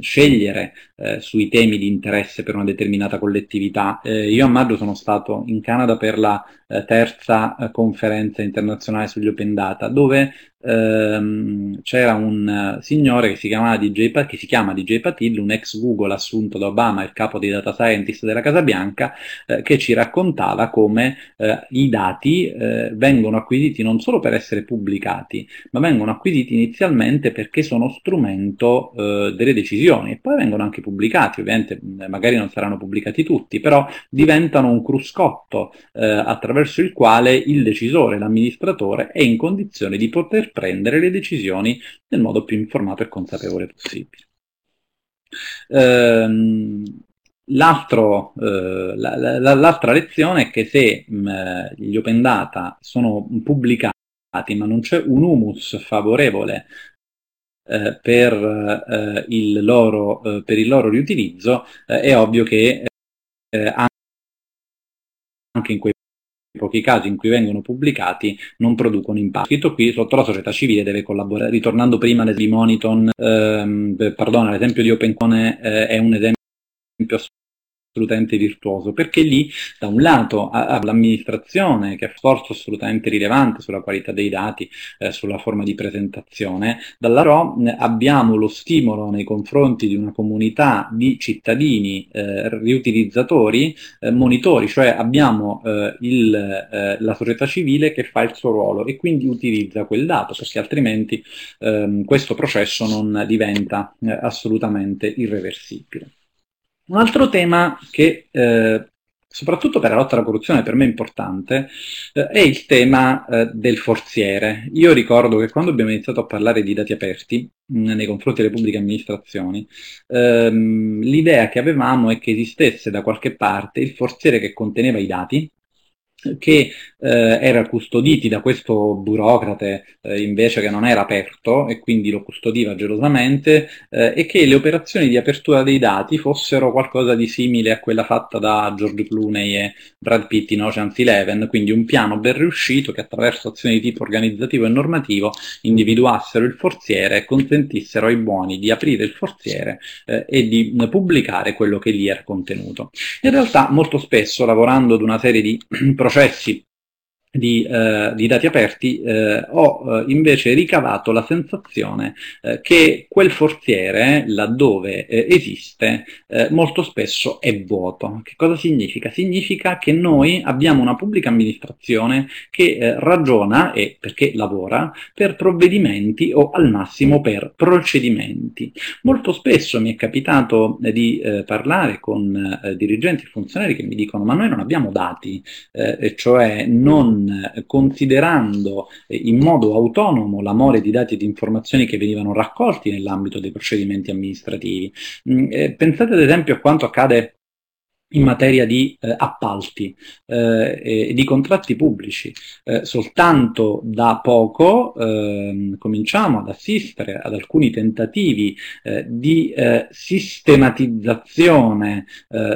scegliere eh, sui temi di interesse per una determinata collettività. Eh, io a maggio sono stato in Canada per la eh, terza eh, conferenza internazionale sugli open data, dove ehm, c'era un signore che si, chiamava DJ, che si chiama DJ Patil, un ex Google assunto da Obama, il capo dei data scientist della Casa Bianca, eh, che ci raccontava come eh, i dati eh, vengono acquisiti non solo per essere pubblicati, ma vengono acquisiti inizialmente perché sono strumento eh, delle decisioni e poi vengono anche pubblicati, ovviamente magari non saranno pubblicati tutti, però diventano un cruscotto eh, attraverso il quale il decisore, l'amministratore è in condizione di poter prendere le decisioni nel modo più informato e consapevole possibile. Ehm, L'altro, eh, la, la, l'altra lezione è che se mh, mm, eh, gli open data sono pubblicati ma non c'è un humus favorevole eh, per, eh, il loro, eh, per, il loro, riutilizzo, eh, è ovvio che anche in quei pochi casi in cui vengono pubblicati non producono impatto. Scritto qui, sotto la società civile deve collaborare. Ritornando prima all'esempio di ehm, pardon, l'esempio di OpenCone eh, è un esempio l'utente virtuoso, perché lì da un lato l'amministrazione che ha sforzo assolutamente rilevante sulla qualità dei dati, eh, sulla forma di presentazione, dalla RO abbiamo lo stimolo nei confronti di una comunità di cittadini eh, riutilizzatori, eh, monitori, cioè abbiamo eh, il, eh, la società civile che fa il suo ruolo e quindi utilizza quel dato, perché altrimenti ehm, questo processo non diventa eh, assolutamente irreversibile. Un altro tema che eh, soprattutto per la lotta alla corruzione per me è importante, eh, è il tema eh, del forziere. Io ricordo che quando abbiamo iniziato a parlare di dati aperti mh, nei confronti delle pubbliche amministrazioni, ehm, l'idea che avevamo è che esistesse da qualche parte il forziere che conteneva i dati, che eh, era custoditi da questo burocrate eh, invece che non era aperto e quindi lo custodiva gelosamente eh, e che le operazioni di apertura dei dati fossero qualcosa di simile a quella fatta da George Clooney e Brad Pitt in Ocean's Eleven, quindi un piano ben riuscito che attraverso azioni di tipo organizzativo e normativo individuassero il forziere e consentissero ai buoni di aprire il forziere eh, e di pubblicare quello che lì era contenuto. In realtà molto spesso lavorando ad una serie di processi di, eh, di, dati aperti, eh, ho eh, invece ricavato la sensazione eh, che quel forziere, laddove eh, esiste, eh, molto spesso è vuoto. Che cosa significa? Significa che noi abbiamo una pubblica amministrazione che ragiona, e perché lavora, per provvedimenti o al massimo per procedimenti. Molto spesso mi è capitato di parlare con dirigenti e funzionari che mi dicono ma noi non abbiamo dati, e cioè non eh, considerando eh, in modo autonomo la mole di dati e di informazioni che venivano raccolti nell'ambito dei procedimenti amministrativi. Mm, eh, pensate ad esempio a quanto accade in materia di eh, appalti eh, e di contratti pubblici. Eh, soltanto da poco ehm, cominciamo ad assistere ad alcuni tentativi di sistematizzazione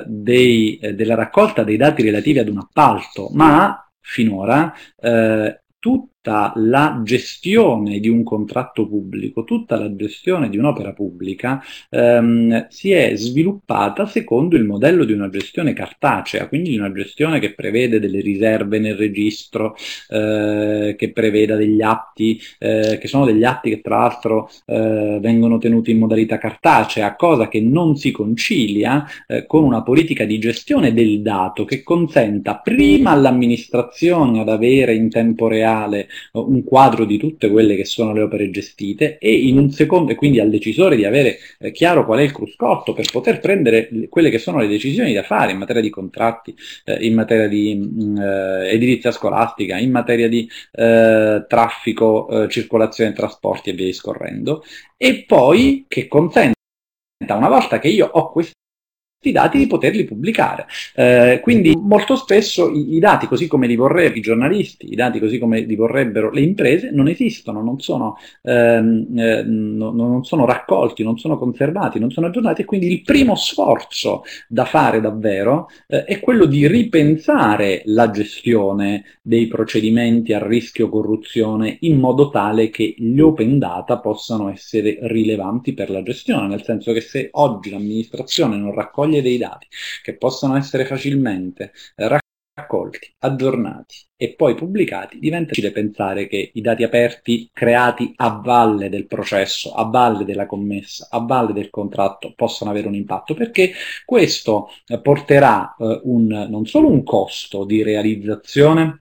dei, della raccolta dei dati relativi ad un appalto, ma finora, eh, tutti la gestione di un contratto pubblico, tutta la gestione di un'opera pubblica ehm, si è sviluppata secondo il modello di una gestione cartacea, quindi di una gestione che prevede delle riserve nel registro, eh, che preveda degli atti, eh, che sono degli atti che tra l'altro eh, vengono tenuti in modalità cartacea, cosa che non si concilia eh, con una politica di gestione del dato che consenta prima all'amministrazione ad avere in tempo reale eh, un quadro di tutte quelle che sono le opere gestite e, in un secondo, e quindi al decisore di avere eh, chiaro qual è il cruscotto per poter prendere quelle che sono le decisioni da fare in materia di contratti, eh, in materia di mm, edilizia scolastica, in materia di traffico, circolazione, trasporti e via discorrendo e poi che consente una volta che io ho questo i dati di poterli pubblicare. Eh, quindi ecco. molto spesso i, i, dati così come li vorrebbero i giornalisti, i dati così come li vorrebbero le imprese, non esistono, non sono, ehm, eh, no, non sono raccolti, non sono conservati, non sono aggiornati e quindi il primo sforzo da fare davvero eh, è quello di ripensare la gestione dei procedimenti a rischio corruzione in modo tale che gli open data possano essere rilevanti per la gestione, nel senso che se oggi l'amministrazione non raccoglie spoglie dei dati che possono essere facilmente raccolti, aggiornati e poi pubblicati, diventa difficile pensare che i dati aperti creati a valle del processo, a valle della commessa, a valle del contratto possano avere un impatto, perché questo eh, porterà eh, un, non solo un costo di realizzazione,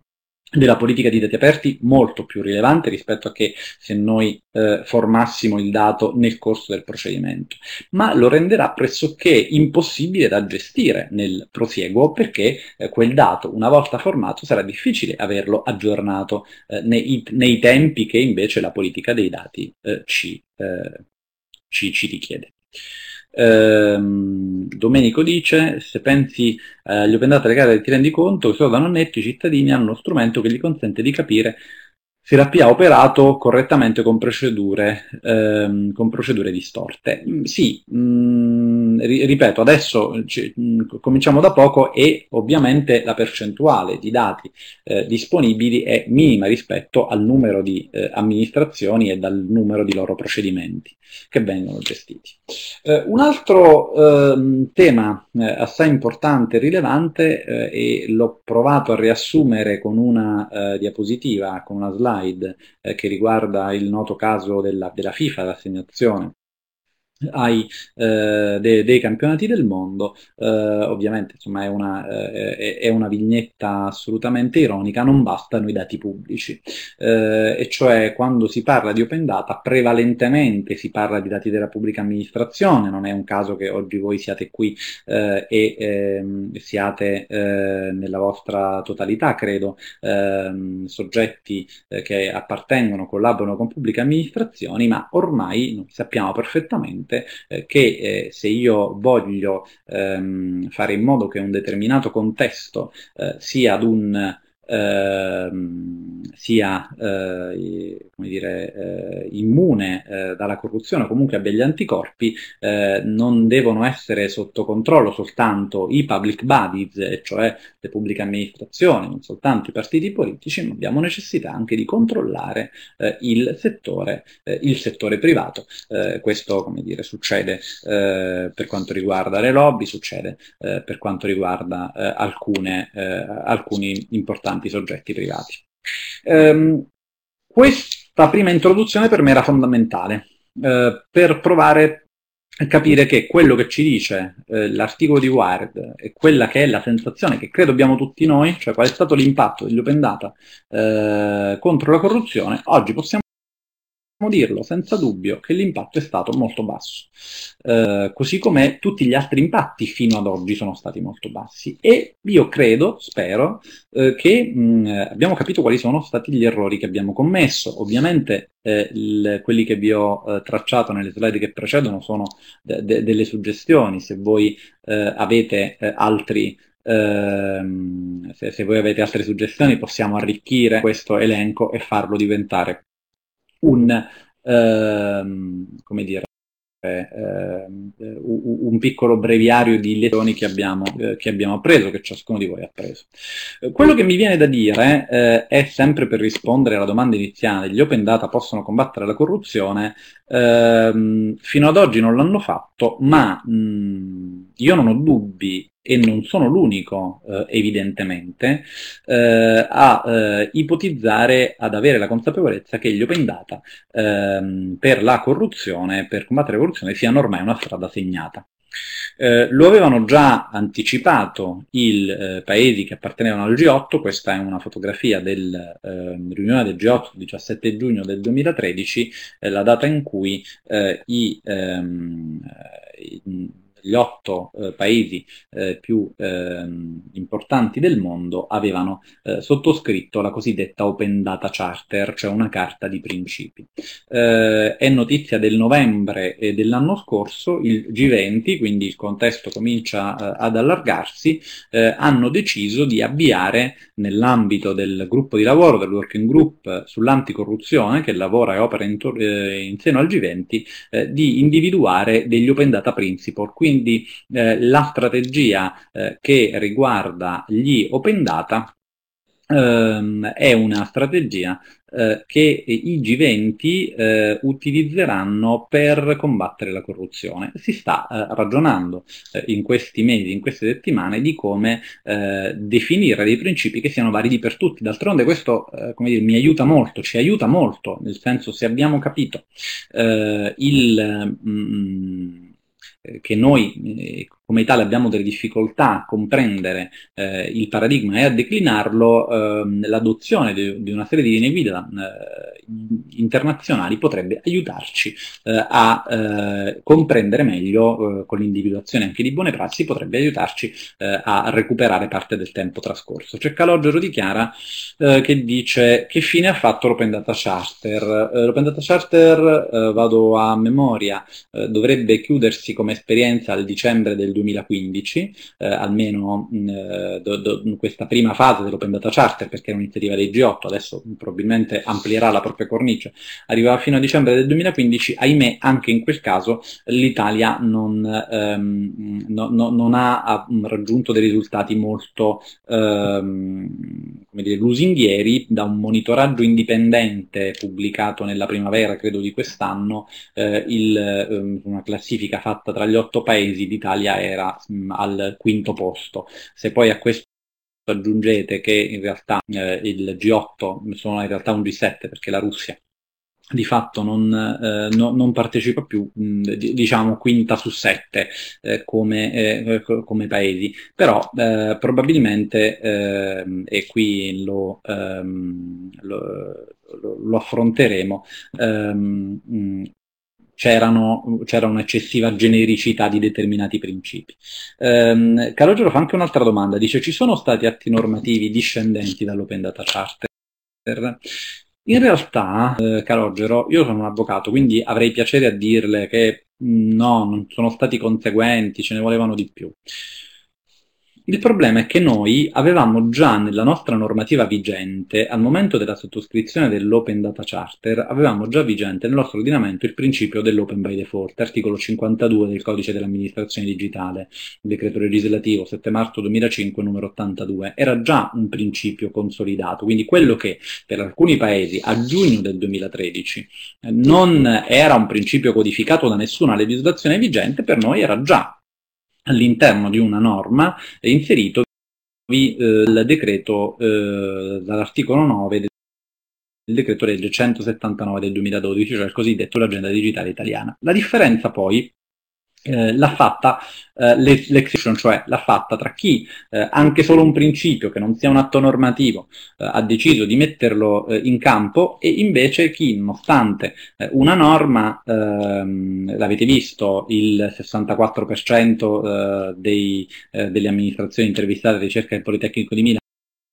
della politica di dati aperti molto più rilevante rispetto a che se noi eh, formassimo il dato nel corso del procedimento, ma lo renderà pressoché impossibile da gestire nel prosieguo perché eh, quel dato una volta formato sarà difficile averlo aggiornato eh, nei, nei, tempi che invece la politica dei dati eh, ci, eh, ci, ci richiede. Ehm, Domenico dice, se pensi agli eh, open data legati ti rendi conto che solo da non netti i cittadini hanno uno strumento che gli consente di capire Serapia ha operato correttamente con procedure, ehm, con procedure distorte. Mm, sì, mh, mm, ripeto, adesso c- mh, mm, cominciamo da poco e ovviamente la percentuale di dati eh, disponibili è minima rispetto al numero di eh, amministrazioni e dal numero di loro procedimenti che vengono gestiti. Eh, un altro ehm, tema eh, assai importante e rilevante, eh, e l'ho provato a riassumere con una eh, diapositiva, con una slide, slide eh, che riguarda il noto caso della, della FIFA, l'assegnazione ai, eh, de, dei campionati del mondo, eh, ovviamente insomma, è, una, eh, è una vignetta assolutamente ironica, non bastano i dati pubblici, eh, e cioè quando si parla di open data prevalentemente si parla di dati della pubblica amministrazione, non è un caso che oggi voi siate qui eh, e ehm, siate eh, nella vostra totalità, credo, ehm, soggetti eh, che appartengono, collaborano con pubbliche amministrazioni, ma ormai noi sappiamo perfettamente importante eh, che eh, se io voglio ehm, fare in modo che un determinato contesto eh, sia ad un Ehm, sia eh, dire, eh, immune eh, dalla corruzione o comunque abbia gli anticorpi, eh, non devono essere sotto controllo soltanto i public bodies, cioè le pubbliche amministrazioni, non soltanto i partiti politici, ma abbiamo necessità anche di controllare eh, il settore, eh, il, settore, privato. questo come dire, succede per quanto riguarda le lobby, succede per quanto riguarda alcune, alcuni importanti tanti soggetti privati. Ehm, questa prima introduzione per me era fondamentale eh, per provare a capire che quello che ci dice eh, l'articolo di Wired e quella che è la sensazione che credo abbiamo tutti noi, cioè qual è stato l'impatto degli open data eh, contro la corruzione, oggi possiamo possiamo dirlo senza dubbio che l'impatto è stato molto basso, eh, così come tutti gli altri impatti fino ad oggi sono stati molto bassi e io credo, spero, eh, che mh, mm, abbiamo capito quali sono stati gli errori che abbiamo commesso. Ovviamente eh, il, quelli che vi ho eh, tracciato nelle slide che precedono sono de- de- delle suggestioni, se voi eh, avete eh, altri... Ehm, se, se voi avete altre suggestioni possiamo arricchire questo elenco e farlo diventare un, ehm, come dire, ehm, un piccolo breviario di lezioni che abbiamo, eh, che abbiamo appreso, che ciascuno di voi ha preso. Quello che mi viene da dire eh, è sempre per rispondere alla domanda iniziale, gli open data possono combattere la corruzione, ehm, fino ad oggi non l'hanno fatto, ma mh, mm, io non ho dubbi e non sono l'unico eh, evidentemente, eh, a eh, ipotizzare, ad avere la consapevolezza che gli open data ehm, per la corruzione, per combattere la corruzione, siano ormai una strada segnata. Eh, lo avevano già anticipato i eh, paesi che appartenevano al G8, questa è una fotografia della eh, riunione del G8 del 17 giugno del 2013, eh, la data in cui eh, i, ehm, i gli otto eh, paesi eh, più ehm, importanti del mondo avevano eh, sottoscritto la cosiddetta Open Data Charter, cioè una carta di principi. Eh, è notizia del novembre dell'anno scorso, il G20, quindi il contesto comincia eh, ad allargarsi, hanno deciso di avviare nell'ambito del gruppo di lavoro, del working group sull'anticorruzione, che lavora e opera in, to- in seno al G20, di individuare degli Open Data Principle, quindi eh, la strategia eh, che riguarda gli open data ehm, è una strategia eh, che i G20 eh, utilizzeranno per combattere la corruzione. Si sta eh, ragionando eh, in questi mesi, in queste settimane, di come definire dei principi che siano validi per tutti. D'altronde questo dire, mi aiuta molto, ci aiuta molto, nel senso se abbiamo capito il... Mh, mm, eh, che noi eh, come Italia abbiamo delle difficoltà a comprendere eh, il paradigma e a declinarlo, eh, l'adozione di, di, una serie di linee guida eh, internazionali potrebbe aiutarci eh, a eh, comprendere meglio, eh, con l'individuazione anche di buone prassi, potrebbe aiutarci a recuperare parte del tempo trascorso. C'è Calogero di Chiara che dice che fine ha fatto l'Open Data Charter. L'Open Data Charter, vado a memoria, dovrebbe chiudersi come esperienza al dicembre del 2015, eh, almeno mh, mm, eh, do, do, in questa prima fase dell'Open Data Charter, perché è un'iniziativa dei G8, adesso probabilmente amplierà la propria cornice, arrivava fino a dicembre del 2015, ahimè anche in quel caso l'Italia non, ehm, no, no, non ha, ha, mm, raggiunto dei risultati molto ehm, dire, lusinghieri da un monitoraggio indipendente pubblicato nella primavera, credo di quest'anno, eh, il, ehm, una classifica fatta tra gli otto paesi, d'Italia è era mh, al quinto posto. Se poi a questo aggiungete che in realtà eh, il G8 sono in realtà un G7 perché la Russia di fatto non, eh, no, non partecipa più, mh, diciamo quinta su sette eh, come, eh, come, paesi, però eh, probabilmente, eh, e qui lo, ehm, lo, lo affronteremo, ehm, c'era un'eccessiva genericità di determinati principi. Ehm, Calogero fa anche un'altra domanda, dice ci sono stati atti normativi discendenti dall'Open Data Charter? In realtà, eh, Calogero, io sono un avvocato, quindi avrei piacere a dirle che mm, no, non sono stati conseguenti, ce ne volevano di più. Il problema è che noi avevamo già nella nostra normativa vigente, al momento della sottoscrizione dell'Open Data Charter, avevamo già vigente nel nostro ordinamento il principio dell'Open by Default, articolo 52 del Codice dell'amministrazione digitale, decreto legislativo 7 marzo 2005 numero 82. Era già un principio consolidato, quindi quello che per alcuni paesi a giugno del 2013 eh, non era un principio codificato da nessuna legislazione vigente, per noi era già all'interno di una norma inserito eh, il decreto eh, dall'articolo 9 del decreto legge 179 del 2012, cioè il cosiddetto l'agenda digitale italiana. La differenza poi eh, l'ha fatta eh, l'exception, cioè l'ha fatta tra chi eh, anche solo un principio che non sia un atto normativo eh, ha deciso di metterlo eh, in campo e invece chi nonostante eh, una norma, ehm, l'avete visto, il 64% dei, delle amministrazioni intervistate a ricerca del Politecnico di Milano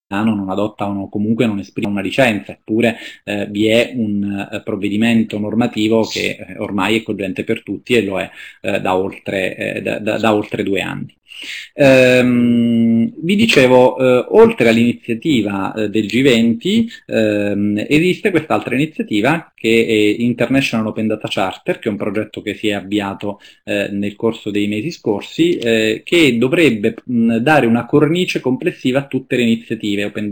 non adottano comunque non esprime una licenza, eppure eh, vi è un eh, provvedimento normativo che eh, ormai è cogente per tutti e lo è eh, da oltre, eh, da, da, oltre, due anni. Ehm, vi dicevo, eh, oltre all'iniziativa eh, del G20 ehm, esiste quest'altra iniziativa che è International Open Data Charter, che è un progetto che si è avviato eh, nel corso dei mesi scorsi, eh, che dovrebbe mh, dare una cornice complessiva a tutte le iniziative open,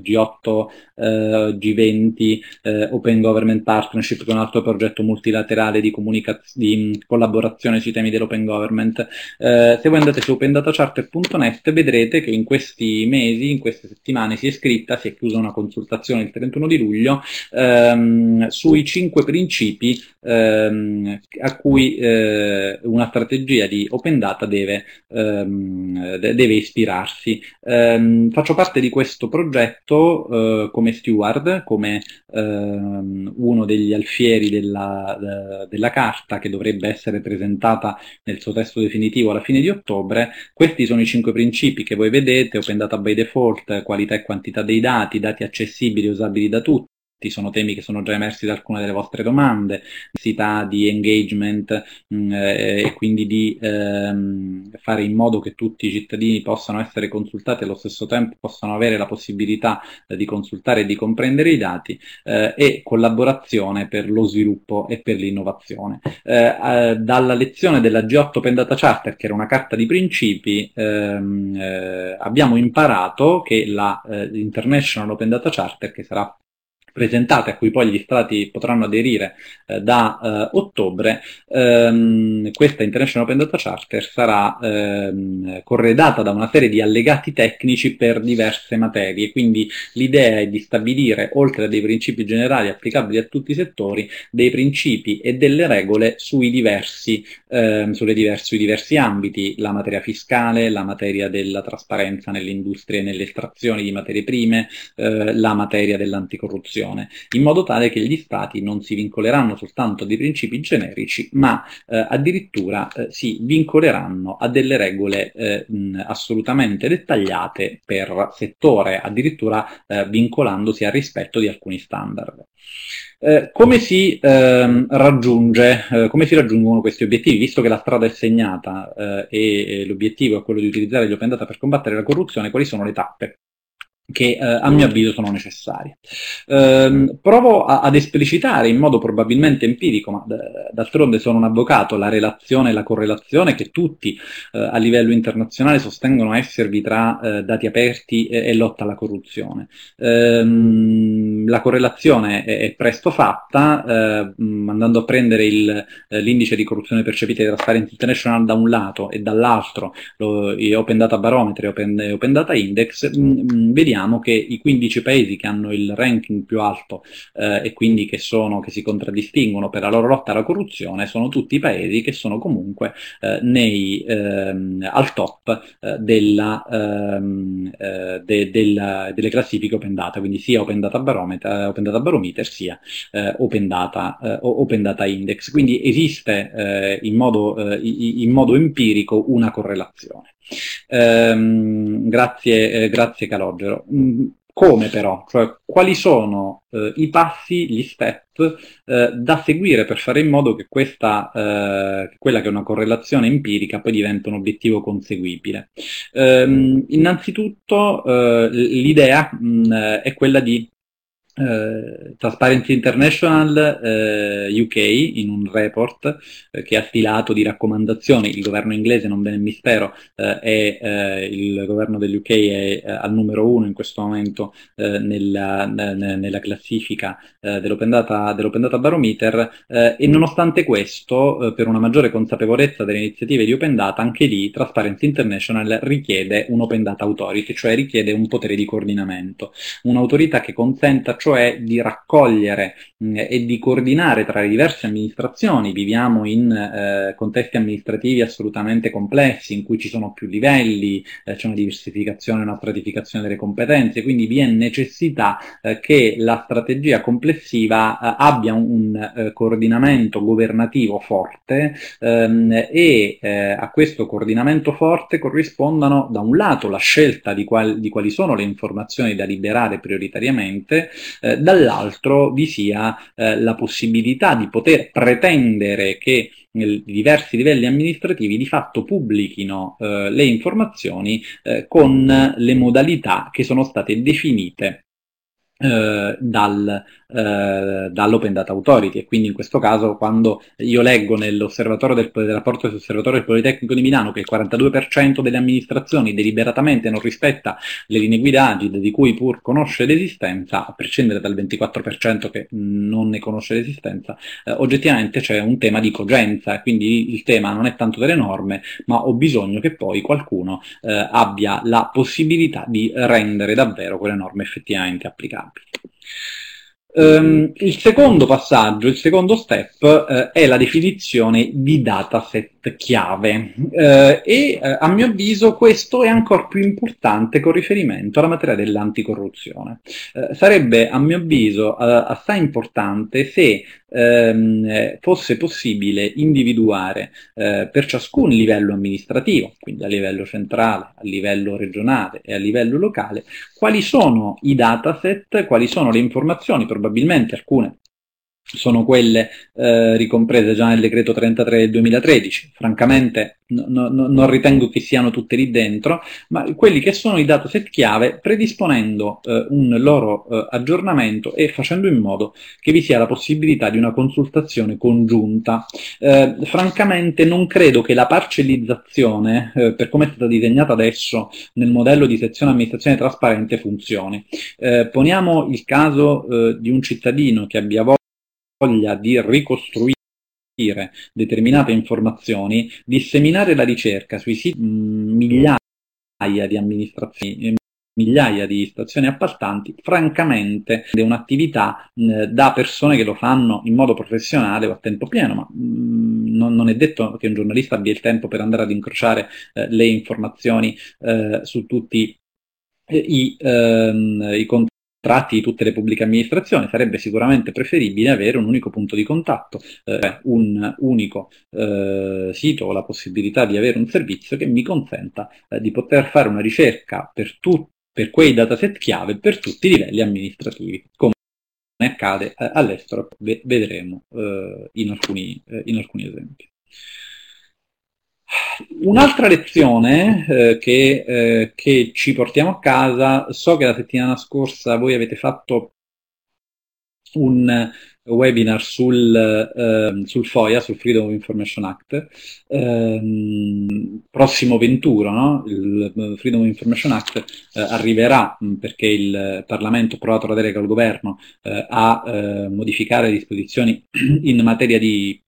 G8, ehm, G20, eh, eh, Open Government Partnership, che è un altro progetto multilaterale di, di collaborazione sui temi dell'open government. se andate su opendatacharter.net vedrete che in questi mesi, in queste settimane si è scritta, si è chiusa una consultazione il 31 di luglio, ehm, sui cinque principi ehm, a cui eh, una strategia di open data deve, ehm, deve ispirarsi. Ehm, faccio parte di questo progetto eh, come steward, come ehm, uno degli alfieri della, eh, della carta che dovrebbe essere presentata nel suo testo definitivo alla fine di ottobre ottobre. Questi sono i cinque principi che voi vedete, open data by default, qualità e quantità dei dati, dati accessibili e usabili da tutti, sono temi che sono già emersi da alcune delle vostre domande, necessità di engagement mh, mm, eh, e quindi di ehm, fare in modo che tutti i cittadini possano essere consultati e allo stesso tempo possano avere la possibilità eh, di consultare e di comprendere i dati eh, e collaborazione per lo sviluppo e per l'innovazione. Eh, eh dalla lezione della G8 Open Data Charter, che era una carta di principi, ehm, eh, abbiamo imparato che la International Open Data Charter, che sarà presentate a cui poi gli stati potranno aderire eh, da eh, ottobre, ehm, questa International Open Data Charter sarà ehm, corredata da una serie di allegati tecnici per diverse materie, quindi l'idea è di stabilire, oltre a dei principi generali applicabili a tutti i settori, dei principi e delle regole sui diversi, ehm, diversi, sui diversi ambiti, la materia fiscale, la materia della trasparenza nelle industrie e nelle estrazioni di materie prime, eh, la materia dell'anticorruzione legislazione, in modo tale che gli Stati non si vincoleranno soltanto a dei principi generici, ma eh, addirittura eh, si vincoleranno a delle regole eh, mh, assolutamente dettagliate per settore, addirittura eh, vincolandosi al rispetto di alcuni standard. Eh, come, si, ehm, eh, come, si, raggiungono questi obiettivi? Visto che la strada è segnata eh, e l'obiettivo è quello di utilizzare gli open data per combattere la corruzione, quali sono le tappe? che eh, a mio avviso sono necessarie. Ehm, provo a, ad esplicitare in modo probabilmente empirico, ma d- eh, d'altronde sono un avvocato, la relazione e la correlazione che tutti eh, a livello internazionale sostengono esservi tra eh, dati aperti e, e, lotta alla corruzione. Ehm, la correlazione è, è presto fatta, eh, mm, andando a prendere il, eh, l'indice di corruzione percepita di Transparency International da un lato e dall'altro lo, Open Data Barometer e Open, Open Data Index, mh, mm, mh, mm, vediamo vediamo che i 15 paesi che hanno il ranking più alto eh, e quindi che, sono, che, si contraddistinguono per la loro lotta alla corruzione sono tutti i paesi che sono comunque eh, nei, ehm, al top eh, della, ehm, eh, de, della, delle classifiche open data, quindi sia open data barometer, eh, open data barometer sia eh, open data, open, data, index. Quindi esiste in modo, in modo empirico una correlazione. Ehm, grazie, eh, grazie Calogero. Mm, come però? Cioè, quali sono eh, i passi, gli step eh, da seguire per fare in modo che questa, eh, quella che è una correlazione empirica poi diventi un obiettivo conseguibile? Ehm, innanzitutto eh, l'idea mh, mm, è quella di eh, Transparency International eh, UK in un report eh, che ha stilato di raccomandazioni, il governo inglese, non ben mistero, eh, è, eh, il governo dell'UK è al numero uno in questo momento nella, nella, classifica dell'open data, dell'open, data, Barometer e nonostante questo, per una maggiore consapevolezza delle iniziative di open data, anche lì Transparency International richiede un open data authority, cioè richiede un potere di coordinamento, un'autorità che consenta approccio è di raccogliere mh, mm, e di coordinare tra le diverse amministrazioni. Viviamo in eh, contesti amministrativi assolutamente complessi, in cui ci sono più livelli, eh, c'è una diversificazione, una stratificazione delle competenze, quindi vi è necessità eh, che la strategia complessiva eh, abbia un, un eh, coordinamento governativo forte ehm, e eh, a questo coordinamento forte corrispondano da un lato la scelta di, qual- di quali sono le informazioni da liberare prioritariamente eh, dall'altro vi sia eh, la possibilità di poter pretendere che i diversi livelli amministrativi di fatto pubblichino eh, le informazioni eh, con le modalità che sono state definite eh, dal, eh, dall'Open Data Authority e quindi in questo caso quando io leggo nell'osservatorio del, del rapporto dell'osservatorio del Politecnico di Milano che il 42% delle amministrazioni deliberatamente non rispetta le linee guida agide di cui pur conosce l'esistenza, a prescindere dal 24% che non ne conosce l'esistenza, eh, oggettivamente c'è un tema di cogenza e quindi il tema non è tanto delle norme ma ho bisogno che poi qualcuno eh, abbia la possibilità di rendere davvero quelle norme effettivamente applicabili. Beispiel. Um, il secondo passaggio, il secondo step uh, è la definizione di dataset chiave uh, e uh, a mio avviso questo è ancora più importante con riferimento alla materia dell'anticorruzione. sarebbe a mio avviso assai importante se ehm, fosse possibile individuare eh, per ciascun livello amministrativo, quindi a livello centrale, a livello regionale e a livello locale, quali sono i dataset, quali sono le informazioni probabilmente probabilmente alcune sono quelle eh, ricomprese già nel decreto 33 del 2013. Francamente no, no, non ritengo che siano tutte lì dentro, ma quelli che sono i dataset chiave predisponendo eh, un loro eh, aggiornamento e facendo in modo che vi sia la possibilità di una consultazione congiunta. Eh, francamente non credo che la parcellizzazione, eh, per come è stata disegnata adesso nel modello di sezione amministrazione trasparente, funzioni. Eh, poniamo il caso di un cittadino che abbia voluto voglia di ricostruire determinate informazioni, disseminare la ricerca sui siti mm, migliaia di amministrazioni, eh, migliaia di stazioni appaltanti, francamente è un'attività mh, mm, da persone che lo fanno in modo professionale o a tempo pieno, ma mh, mm, non, non, è detto che un giornalista abbia il tempo per andare ad incrociare eh, le informazioni eh, su tutti eh, i, ehm, i contenuti tratti di tutte le pubbliche amministrazioni, sarebbe sicuramente preferibile avere un unico punto di contatto, eh, un unico eh, sito o la possibilità di avere un servizio che mi consenta eh, di poter fare una ricerca per, tu- per quei dataset chiave per tutti i livelli amministrativi. Come accade eh, all'estero, vedremo eh, in alcuni, eh, in alcuni esempi. Un'altra lezione eh, che, eh, che, ci portiamo a casa, so che la settimana scorsa voi avete fatto un webinar sul, eh, sul FOIA, sul Freedom of Information Act, ehm, prossimo 21, no? il Freedom of Information Act eh, arriverà mm, perché il Parlamento ha provato la delega al governo eh, a eh, modificare le disposizioni in materia di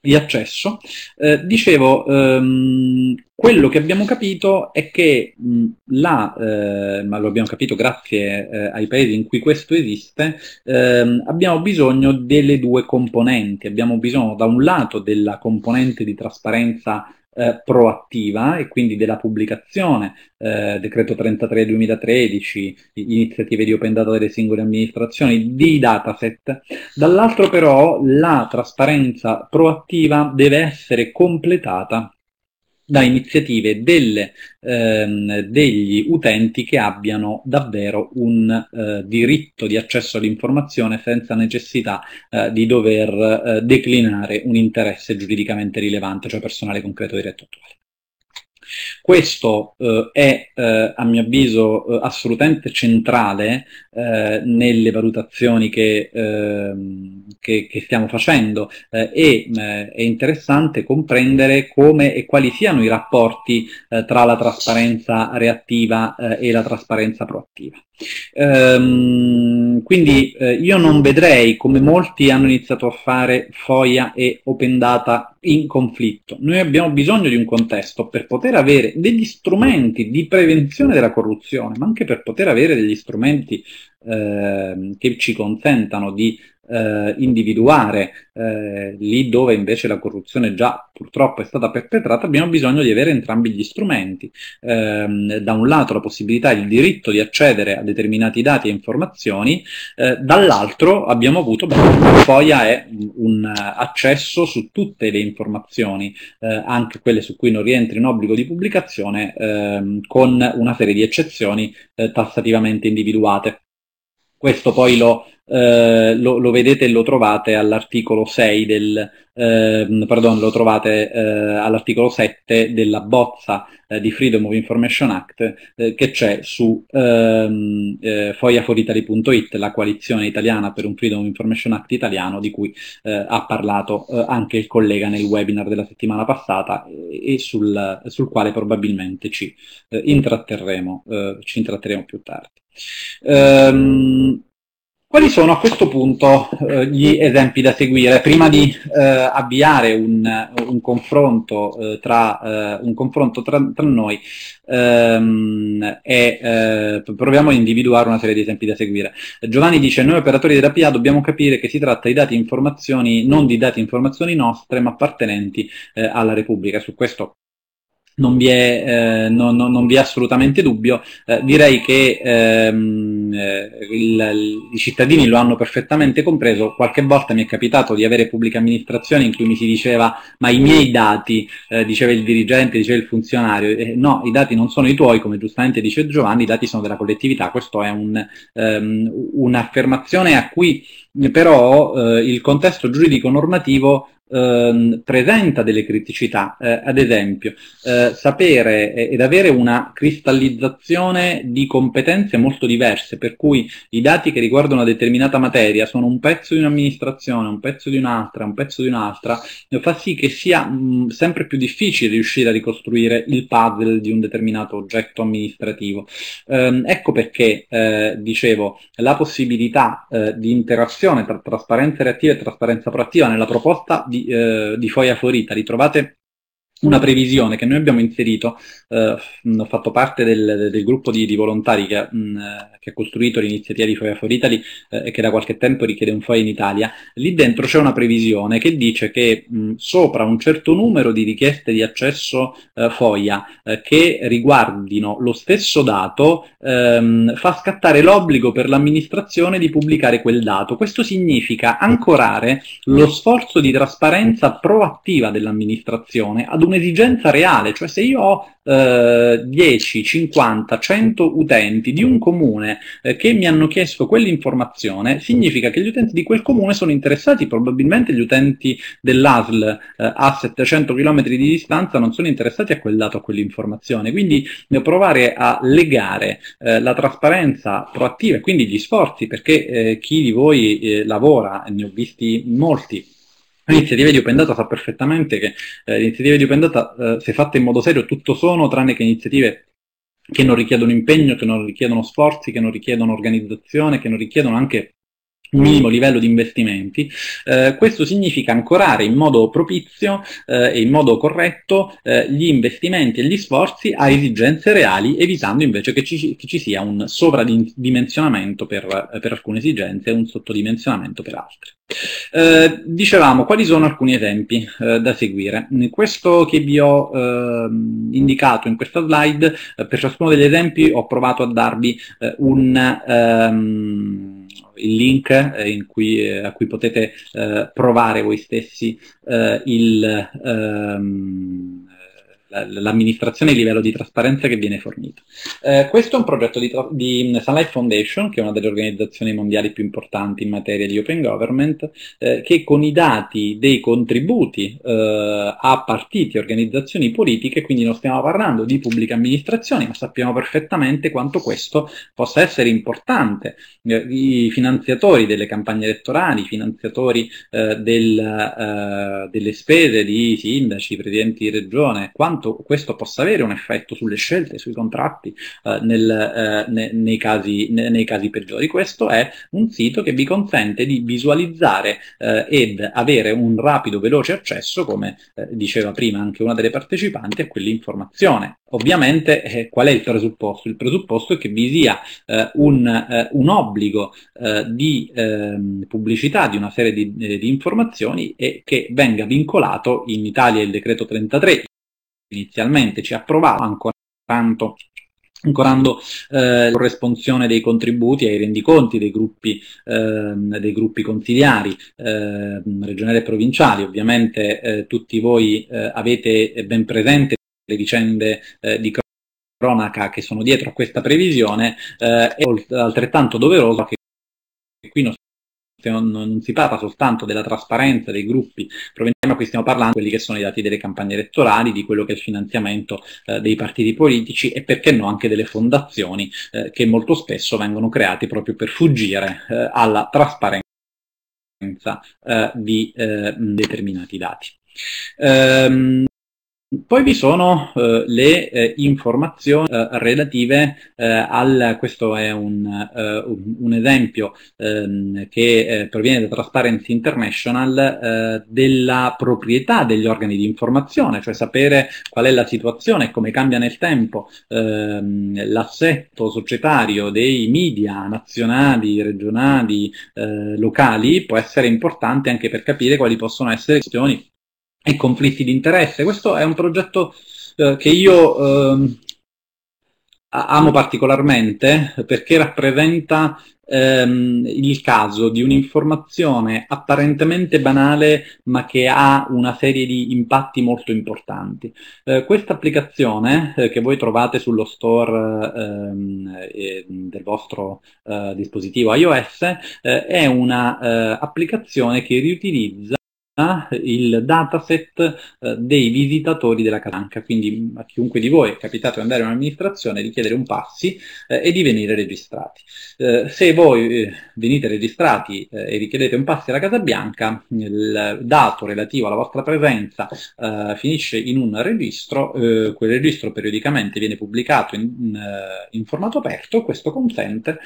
di accesso. Eh, dicevo, ehm, quello che abbiamo capito è che mh, là, eh, ma lo abbiamo capito grazie eh, ai paesi in cui questo esiste, ehm, abbiamo bisogno delle due componenti. Abbiamo bisogno da un lato della componente di trasparenza eh, proattiva e quindi della pubblicazione, eh, decreto 33 2013, iniziative di open data delle singole amministrazioni, di dataset, dall'altro però la trasparenza proattiva deve essere completata da iniziative del, ehm, degli utenti che abbiano davvero un eh, diritto di accesso all'informazione senza necessità eh, di dover eh, declinare un interesse giuridicamente rilevante, cioè personale concreto diretto attuale. Questo eh, è, eh, a mio avviso, eh, assolutamente centrale eh, nelle valutazioni che ehm, che, che, stiamo facendo eh, e mh, eh, è interessante comprendere come e quali siano i rapporti eh, tra la trasparenza reattiva eh, e la trasparenza proattiva. Ehm, quindi eh, io non vedrei come molti hanno iniziato a fare FOIA e Open Data in conflitto. Noi abbiamo bisogno di un contesto per poter avere degli strumenti di prevenzione della corruzione, ma anche per poter avere degli strumenti ehm, che ci consentano di eh, individuare eh, lì dove invece la corruzione già purtroppo è stata perpetrata, abbiamo bisogno di avere entrambi gli strumenti. Eh, da un lato la possibilità e il diritto di accedere a determinati dati e informazioni, eh, dall'altro abbiamo avuto, beh, FOIA è un accesso su tutte le informazioni, eh, anche quelle su cui non rientri in obbligo di pubblicazione, eh, con una serie di eccezioni eh, tassativamente individuate. Questo poi lo, eh, lo, lo vedete e lo trovate all'articolo 6 del, eh, pardon, lo trovate eh, all'articolo 7 della bozza eh, di Freedom of Information Act eh, che c'è su ehm, eh, la coalizione italiana per un Freedom of Information Act italiano di cui ha parlato anche il collega nel webinar della settimana passata e sul, sul quale probabilmente ci, intratterremo, ci intratterremo più tardi. Ehm, quali sono a questo punto eh, gli esempi da seguire prima di eh, avviare un, un confronto, eh, tra, eh, un confronto tra, tra noi ehm, e eh, proviamo a individuare una serie di esempi da seguire. Giovanni dice noi operatori della terapia dobbiamo capire che si tratta di dati e informazioni, non di dati e informazioni nostre ma appartenenti alla Repubblica. Su questo non vi, è, eh, no, no, non vi è, assolutamente dubbio, eh, direi che ehm, eh, il, i cittadini lo hanno perfettamente compreso, qualche volta mi è capitato di avere pubbliche amministrazioni in cui mi si diceva ma i miei dati, eh, diceva il dirigente, diceva il funzionario, no, i dati non sono i tuoi, come giustamente dice Giovanni, i dati sono della collettività, questa è un, ehm, un'affermazione a cui però eh, il contesto giuridico normativo eh, presenta delle criticità, eh, ad esempio eh, sapere ed avere una cristallizzazione di competenze molto diverse, per cui i dati che riguardano una determinata materia sono un pezzo di un'amministrazione, un pezzo di un'altra, un pezzo di un'altra, fa sì che sia mh, mm, sempre più difficile riuscire a ricostruire il puzzle di un determinato oggetto amministrativo. Ehm, ecco perché, eh, dicevo, la possibilità eh, di interazione tra trasparenza reattiva e trasparenza proattiva nella proposta di di, eh, di foglia fiorita, li trovate una previsione che noi abbiamo inserito, eh, ho fatto parte del, del gruppo di, di volontari che, mh, eh, che, ha costruito l'iniziativa di Foia for Italy eh, e che da qualche tempo richiede un foia in Italia, lì dentro c'è una previsione che dice che mh, sopra un certo numero di richieste di accesso eh, foia eh, che riguardino lo stesso dato ehm, fa scattare l'obbligo per l'amministrazione di pubblicare quel dato. Questo significa ancorare lo sforzo di trasparenza proattiva dell'amministrazione ad un un'esigenza reale, cioè se io ho eh, 10, 50, 100 utenti di un comune eh, che mi hanno chiesto quell'informazione, significa che gli utenti di quel comune sono interessati, probabilmente gli utenti dell'ASL eh, a 700 km di distanza non sono interessati a quel dato, a quell'informazione, quindi provare a legare eh, la trasparenza proattiva e quindi gli sforzi, perché eh, chi di voi eh, lavora, ne ho visti molti, L'iniziativa di Open Data sa perfettamente che eh, le di Open Data, eh, se fatta in modo serio, tutto sono tranne che iniziative che non richiedono impegno, che non richiedono sforzi, che non richiedono organizzazione, che non richiedono anche un minimo livello di investimenti, eh, questo significa ancorare in modo propizio eh, e in modo corretto eh, gli investimenti e gli sforzi a esigenze reali, evitando invece che ci, che ci sia un sovradimensionamento per, per alcune esigenze e un sottodimensionamento per altre. Eh, dicevamo, quali sono alcuni esempi eh, da seguire? Questo che vi ho eh, indicato in questa slide, eh, per ciascuno degli esempi ho provato a darvi eh, un... Ehm, il link eh, cui, eh, a cui potete eh, provare voi stessi il, ehm, l'amministrazione e il livello di trasparenza che viene fornito. Eh, questo è un progetto di, tra- di, Sunlight Foundation, che è una delle organizzazioni mondiali più importanti in materia di open government, eh, che con i dati dei contributi eh, a partiti, e organizzazioni politiche, quindi non stiamo parlando di pubbliche amministrazioni, ma sappiamo perfettamente quanto questo possa essere importante. Eh, I finanziatori delle campagne elettorali, i finanziatori eh, del, eh, delle spese di sindaci, presidenti di regione, quanto quanto questo possa avere un effetto sulle scelte, sui contratti eh, nel, eh, ne, nei, casi, ne, nei, casi, peggiori. Questo è un sito che vi consente di visualizzare eh, ed avere un rapido, veloce accesso, come eh, diceva prima anche una delle partecipanti, a quell'informazione. Ovviamente eh, qual è il presupposto? Il presupposto è che vi sia eh, un, un, obbligo di ehm, pubblicità di una serie di, di informazioni e che venga vincolato in Italia il decreto 33 inizialmente, ci ha provato ancora tanto ancorando eh, la corresponsione dei contributi ai rendiconti dei gruppi, eh, dei gruppi consigliari eh, regionali e provinciali. Ovviamente eh, tutti voi eh, avete ben presente le vicende eh, di cronaca che sono dietro a questa previsione, è altrettanto doveroso che qui non non, non, si parla soltanto della trasparenza dei gruppi provenienti, ma qui stiamo parlando di quelli che sono i dati delle campagne elettorali, di quello che è il finanziamento eh, dei partiti politici e perché no anche delle fondazioni eh, che molto spesso vengono create proprio per fuggire eh, alla trasparenza eh, di eh, determinati dati. Ehm, poi vi sono eh, le eh, informazioni eh, relative eh, al, questo è un, eh, un, un esempio ehm, che eh, proviene da Transparency International, della proprietà degli organi di informazione, cioè sapere qual è la situazione, e come cambia nel tempo ehm, l'assetto societario dei media nazionali, regionali, locali, può essere importante anche per capire quali possono essere le questioni e conflitti di interesse. Questo è un progetto eh, che io eh, amo particolarmente perché rappresenta ehm, il caso di un'informazione apparentemente banale ma che ha una serie di impatti molto importanti. Eh, questa applicazione eh, che voi trovate sullo store ehm, eh, del vostro eh, dispositivo iOS eh, è un'applicazione eh, che riutilizza il dataset eh, dei visitatori della Casa Bianca, quindi a chiunque di voi è capitato di andare in un'amministrazione di chiedere un passi eh, e di venire registrati. Eh, se voi eh, venite registrati eh, e richiedete un passi alla Casa Bianca, il dato relativo alla vostra presenza eh, finisce in un registro, quel registro periodicamente viene pubblicato in, in, in formato aperto, questo consente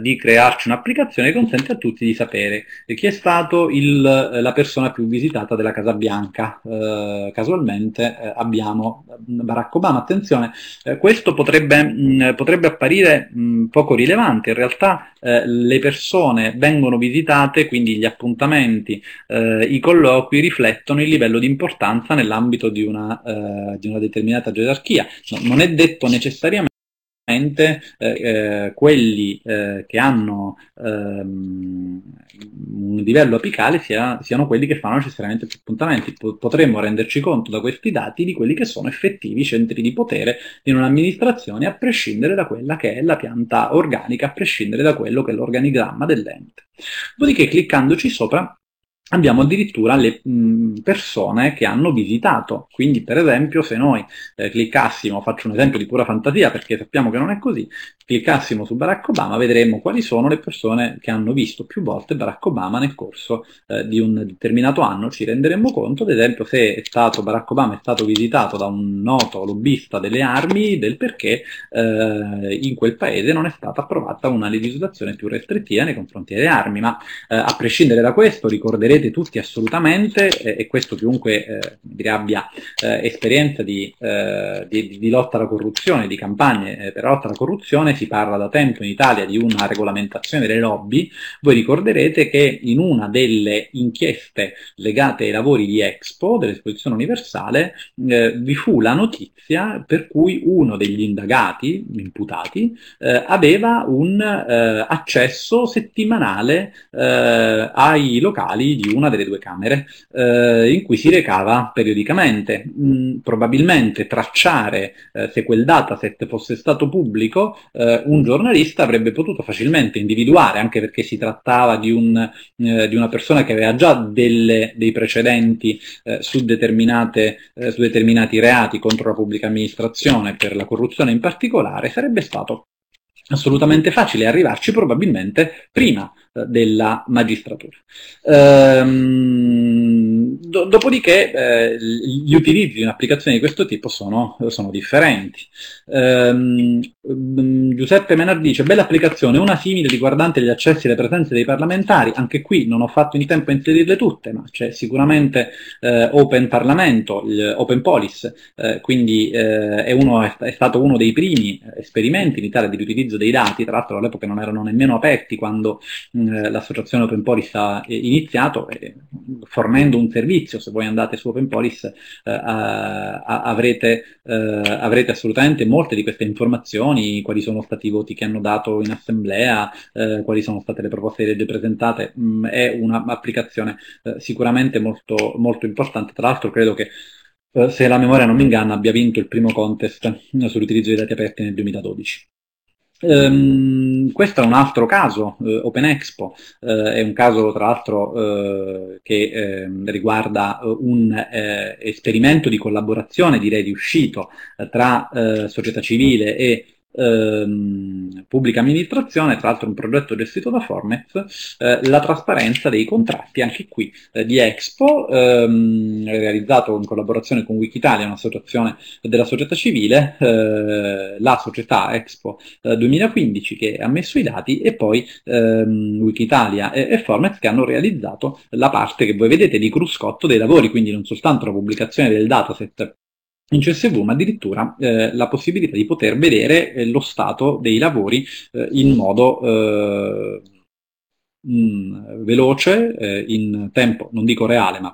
di crearci un'applicazione che consente a tutti di sapere chi è stato il, la persona più visitata della Casa Bianca. Eh, casualmente eh, abbiamo mm, Barack Obama. Attenzione, eh, questo potrebbe, mh, mm, potrebbe apparire mh, mm, poco rilevante, in realtà eh, le persone vengono visitate, quindi gli appuntamenti, eh, i colloqui riflettono il livello di importanza nell'ambito di una, di una determinata gerarchia. No, non è detto necessariamente eh, eh, quelli eh, che hanno ehm, un livello apicale sia, siano quelli che fanno necessariamente più appuntamenti. P- potremmo renderci conto da questi dati di quelli che sono effettivi centri di potere in un'amministrazione a prescindere da quella che è la pianta organica, a prescindere da quello che è l'organigramma dell'ente. Dopodiché cliccandoci sopra abbiamo addirittura le persone che hanno visitato. Quindi, per esempio, se noi eh, cliccassimo, faccio un esempio di pura fantasia perché sappiamo che non è così, cliccassimo su Barack Obama, vedremo quali sono le persone che hanno visto più volte Barack Obama nel corso eh, di un determinato anno. Ci renderemo conto, ad esempio, se stato, Barack Obama è stato visitato da un noto lobbista delle armi, del perché eh, in quel paese non è stata approvata una legislazione più restrittiva nei confronti delle armi. Ma eh, a prescindere da questo, ricorderete leggete tutti assolutamente eh, e questo chiunque eh, dire, abbia eh, esperienza eh, di, di, di, lotta alla corruzione, di campagne eh, per la lotta alla corruzione, si parla da tempo in Italia di una regolamentazione delle lobby, voi ricorderete che in una delle inchieste legate ai lavori di Expo, dell'esposizione universale, vi fu la notizia per cui uno degli indagati, imputati, aveva un accesso settimanale ai locali di una delle due camere eh, in cui si recava periodicamente. Mm, probabilmente tracciare eh, se quel dataset fosse stato pubblico, eh, un giornalista avrebbe potuto facilmente individuare, anche perché si trattava di, un, eh, di una persona che aveva già delle, dei precedenti eh, su, eh, su, determinati reati contro la pubblica amministrazione, per la corruzione in particolare, sarebbe stato assolutamente facile arrivarci probabilmente prima eh, della magistratura. Ehm, do, dopodiché eh, gli utilizzi di un'applicazione di questo tipo sono, sono differenti. Ehm, mm, Giuseppe Menard dice, bella applicazione, una simile riguardante gli accessi e le presenze dei parlamentari, anche qui non ho fatto in tempo a inserirle tutte, ma c'è sicuramente eh, Open Parlamento, Open Police, eh, quindi eh, è, uno, è, stato uno dei primi esperimenti in Italia di riutilizzo dei dati, tra l'altro all'epoca non erano nemmeno aperti quando mh, eh, l'associazione Open Police ha eh, iniziato eh, fornendo un servizio, se voi andate su Open Police eh, a, a, avrete, eh, avrete, assolutamente molte di queste informazioni, quali sono stati i voti che hanno dato in assemblea, eh, quali sono state le proposte di legge presentate, mh, mm, è un'applicazione sicuramente molto, molto importante, tra l'altro credo che se la memoria non mi inganna abbia vinto il primo contest sull'utilizzo dei dati aperti nel 2012. Um, questo è un altro caso, uh, Open Expo, uh, è un caso tra l'altro uh, che ehm, riguarda un esperimento di collaborazione, direi di riuscito, tra società civile e ehm, pubblica amministrazione, tra l'altro un progetto gestito da Formez, eh, la trasparenza dei contratti anche qui eh, di Expo, ehm, realizzato in collaborazione con Wikitalia, un'associazione della società civile, eh, la società Expo 2015 eh, che ha messo i dati e poi ehm, Wikitalia e, e Formez che hanno realizzato la parte che voi vedete di cruscotto dei lavori, quindi non soltanto la pubblicazione del dataset in CSV, ma addirittura eh, la possibilità di poter vedere eh, lo stato dei lavori eh, in modo mh, eh, mm, veloce, eh, in tempo non dico reale, ma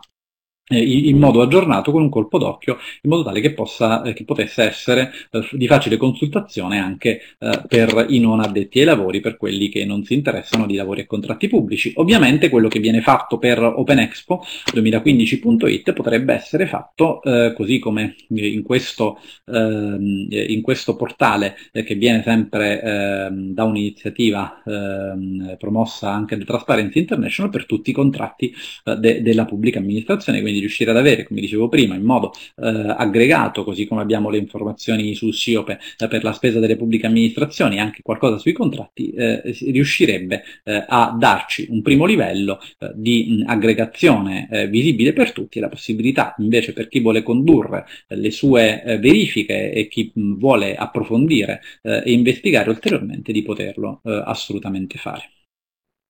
eh, in modo aggiornato con un colpo d'occhio in modo tale che, possa, eh, che potesse essere eh, di facile consultazione anche per i non addetti ai lavori, per quelli che non si interessano di lavori e contratti pubblici. Ovviamente quello che viene fatto per OpenExpo 2015.it potrebbe essere fatto così come in questo, ehm, in questo portale che viene sempre ehm, da un'iniziativa ehm, promossa anche da Transparency International per tutti i contratti de- della pubblica amministrazione, quindi di riuscire ad avere, come dicevo prima, in modo eh, aggregato, così come abbiamo le informazioni sul SIOPE eh, per la spesa delle pubbliche amministrazioni, anche qualcosa sui contratti, eh, riuscirebbe eh, a darci un primo livello di mh, aggregazione visibile per tutti e la possibilità invece per chi vuole condurre le sue verifiche e chi mh, vuole approfondire e investigare ulteriormente di poterlo assolutamente fare.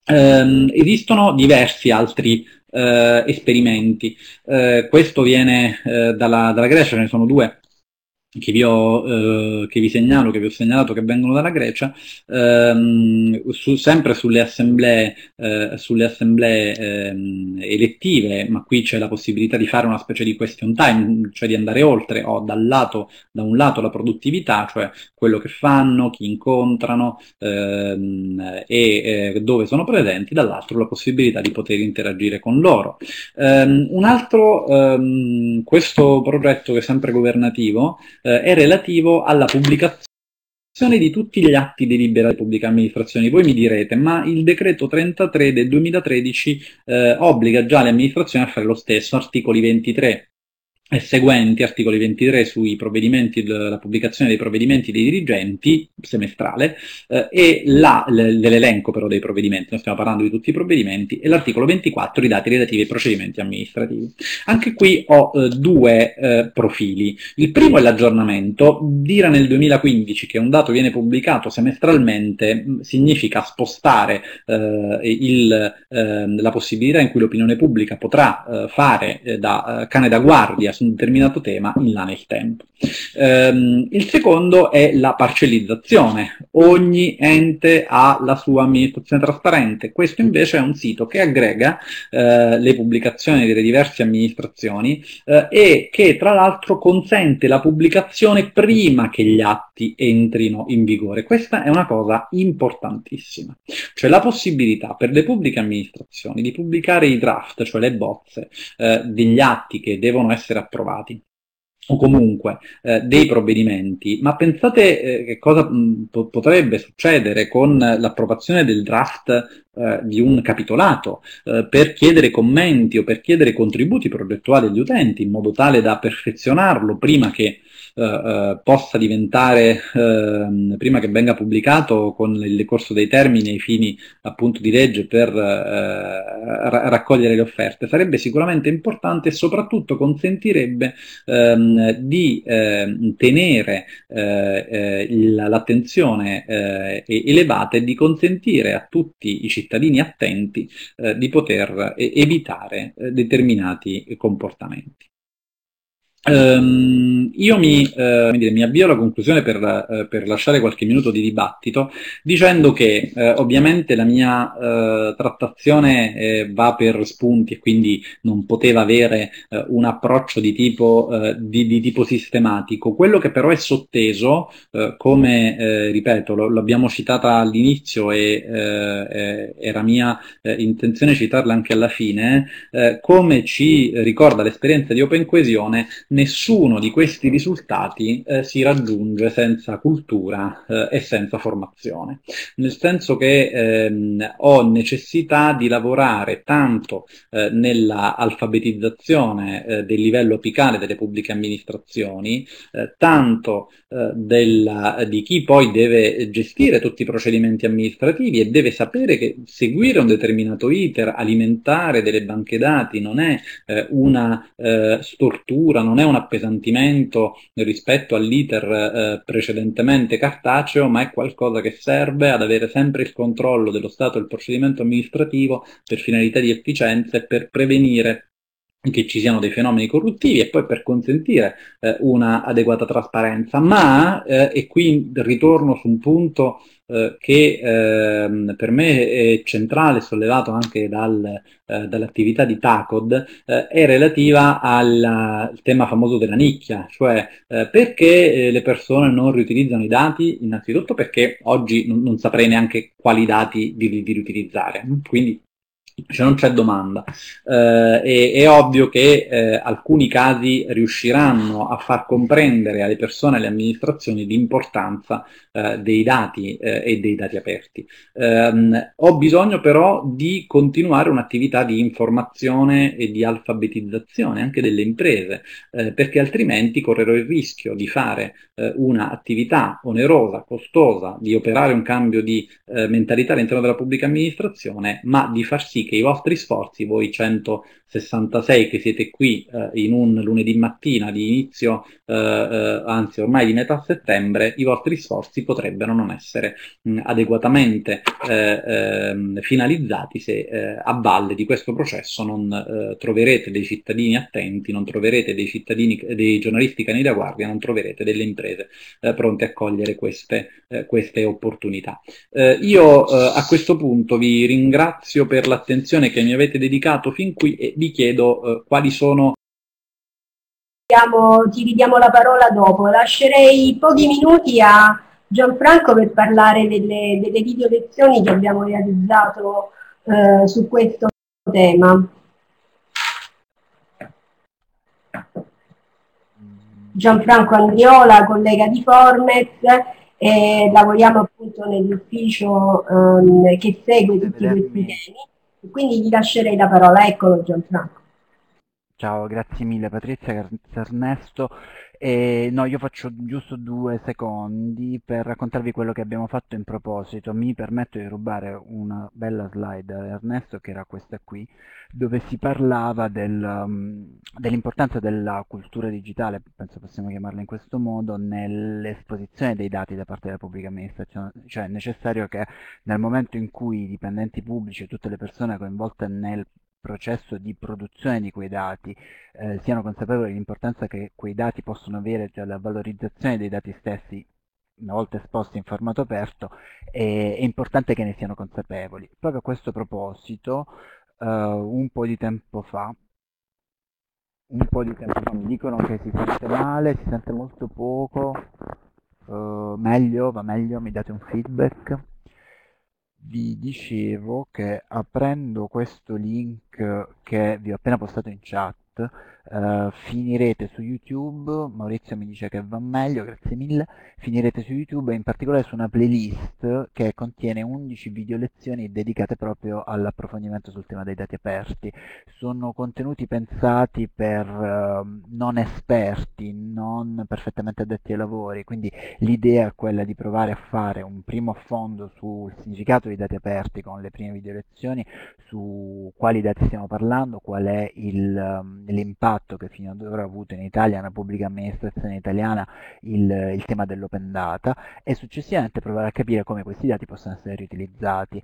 Um, esistono diversi altri eh, esperimenti. Eh, questo viene eh, dalla, dalla Grecia, ce ne sono due che vi, ho, eh, che vi segnalo, che vi ho segnalato, che vengono dalla Grecia, ehm, su, sempre sulle assemblee, eh, sulle assemblee ehm, elettive, ma qui c'è la possibilità di fare una specie di question time, cioè di andare oltre, ho dal lato, da un lato la produttività, cioè quello che fanno, chi incontrano ehm, e eh, dove sono presenti, dall'altro la possibilità di poter interagire con loro. Ehm, un altro, ehm, questo progetto che è sempre governativo, eh, è relativo alla pubblicazione di tutti gli atti deliberati di pubblica amministrazione. Voi mi direte, ma il decreto 33 del 2013 eh, obbliga già le amministrazioni a fare lo stesso, articoli 23 e seguenti, articoli 23 sui provvedimenti, la pubblicazione dei provvedimenti dei dirigenti semestrale eh, e la, l'elenco però dei provvedimenti, non stiamo parlando di tutti i provvedimenti, e l'articolo 24 i dati relativi ai procedimenti amministrativi. Anche qui ho eh, due eh, profili. Il primo è l'aggiornamento. Dire nel 2015 che un dato viene pubblicato semestralmente mm, significa spostare eh, il, ehm, la possibilità in cui l'opinione pubblica potrà eh, fare eh, da cane da guardia su un determinato tema in là nel tempo. Um, il secondo è la parcellizzazione. Ogni ente ha la sua amministrazione trasparente. Questo invece è un sito che aggrega uh, le pubblicazioni delle diverse amministrazioni uh, e che tra l'altro consente la pubblicazione prima che gli atti entrino in vigore. Questa è una cosa importantissima. Cioè la possibilità per le pubbliche amministrazioni di pubblicare i draft, cioè le bozze, uh, degli atti che devono essere approvati o comunque eh, dei provvedimenti, ma pensate eh, che cosa mh, mm, po- potrebbe succedere con l'approvazione del draft eh, di un capitolato eh, per chiedere commenti o per chiedere contributi progettuali agli utenti in modo tale da perfezionarlo prima che eh, eh, possa diventare, eh, prima che venga pubblicato, con il corso dei termini ai fini appunto di legge per eh, ra- raccogliere le offerte, sarebbe sicuramente importante e soprattutto consentirebbe ehm, di ehm, tenere eh, l'attenzione elevata e di consentire a tutti i cittadini attenti di poter evitare determinati comportamenti. Um, io mi, uh, dire, mi, avvio alla conclusione per, uh, per, lasciare qualche minuto di dibattito dicendo che uh, ovviamente la mia trattazione eh, va per spunti e quindi non poteva avere un approccio di tipo, di, di tipo, sistematico. Quello che però è sotteso, come ripeto, lo, l'abbiamo citata all'inizio e eh, era mia intenzione citarla anche alla fine, come ci ricorda l'esperienza di Open Coesione, nessuno di questi risultati eh, si raggiunge senza cultura eh, e senza formazione, nel senso che ehm, ho necessità di lavorare tanto eh, nella alfabetizzazione eh, del livello apicale delle pubbliche amministrazioni, eh, tanto eh, della, di chi poi deve gestire tutti i procedimenti amministrativi e deve sapere che seguire un determinato iter alimentare delle banche dati non è una stortura, non è un appesantimento rispetto all'iter eh, precedentemente cartaceo, ma è qualcosa che serve ad avere sempre il controllo dello Stato del procedimento amministrativo per finalità di efficienza e per prevenire che ci siano dei fenomeni corruttivi e poi per consentire eh, una adeguata trasparenza. Ma, eh, e qui ritorno su un punto eh, che eh, per me è centrale, sollevato anche dal, eh, dall'attività di TACOD, eh, è relativa alla, al tema famoso della nicchia, cioè eh, perché le persone non riutilizzano i dati, innanzitutto perché oggi non, non saprei neanche quali dati di, di riutilizzare, quindi cioè non c'è domanda. Eh, è, è, ovvio che eh, alcuni casi riusciranno a far comprendere alle persone e alle amministrazioni l'importanza eh, dei dati eh, e dei dati aperti. Ehm, ho bisogno però di continuare un'attività di informazione e di alfabetizzazione anche delle imprese, eh, perché altrimenti correrò il rischio di fare eh, un'attività onerosa, costosa, di operare un cambio di mentalità all'interno della pubblica amministrazione, ma di far sì che i vostri sforzi, voi 166 che siete qui eh, in un lunedì mattina di inizio eh, eh, anzi ormai di metà settembre, i vostri sforzi potrebbero non essere mh, adeguatamente eh, ehm, finalizzati se eh, a valle di questo processo non troverete dei cittadini attenti, non troverete dei, cittadini, dei giornalisti cani da guardia, non troverete delle imprese pronte a cogliere queste, queste opportunità. io a questo punto vi ringrazio per l'attenzione che mi avete dedicato fin qui e vi chiedo eh, quali sono Diamo, ti ridiamo la parola dopo. Lascerei pochi minuti a Gianfranco per parlare delle, delle video lezioni che abbiamo realizzato eh, su questo tema. Gianfranco Andriola, collega di Formes, e lavoriamo appunto nell'ufficio ehm, che segue tutti questi temi. Quindi gli lascerei la parola. Eccolo Gianfranco. Ciao, grazie mille Patrizia, grazie Ernesto. E, no, io faccio giusto due secondi per raccontarvi quello che abbiamo fatto in proposito. Mi permetto di rubare una bella slide a Ernesto, che era questa qui, dove si parlava del, um, dell'importanza della cultura digitale, penso possiamo chiamarla in questo modo, nell'esposizione dei dati da parte della pubblica amministrazione. Cioè è necessario che nel momento in cui i dipendenti pubblici e tutte le persone coinvolte nel processo di produzione di quei dati, eh, siano consapevoli dell'importanza che quei dati possono avere, cioè la valorizzazione dei dati stessi una volta esposti in formato aperto, è, è importante che ne siano consapevoli. Proprio a questo proposito, eh, un po' di tempo fa, un po' di tempo fa mi dicono che si sente male, si sente molto poco, eh, meglio, va meglio, mi date un feedback vi dicevo che aprendo questo link che vi ho appena postato in chat eh, finirete su YouTube, Maurizio mi dice che va meglio, grazie mille, finirete su YouTube e in particolare su una playlist che contiene 11 video lezioni dedicate proprio all'approfondimento sul tema dei dati aperti. Sono contenuti pensati per uh, non esperti, non perfettamente addetti ai lavori, quindi l'idea è quella di provare a fare un primo affondo sul significato dei dati aperti con le prime video lezioni, su quali dati stiamo parlando, qual è il, ehm, l'impatto fatto che fino ad ora ha avuto in Italia una pubblica amministrazione italiana il, il tema dell'open data e successivamente provare a capire come questi dati possono essere riutilizzati.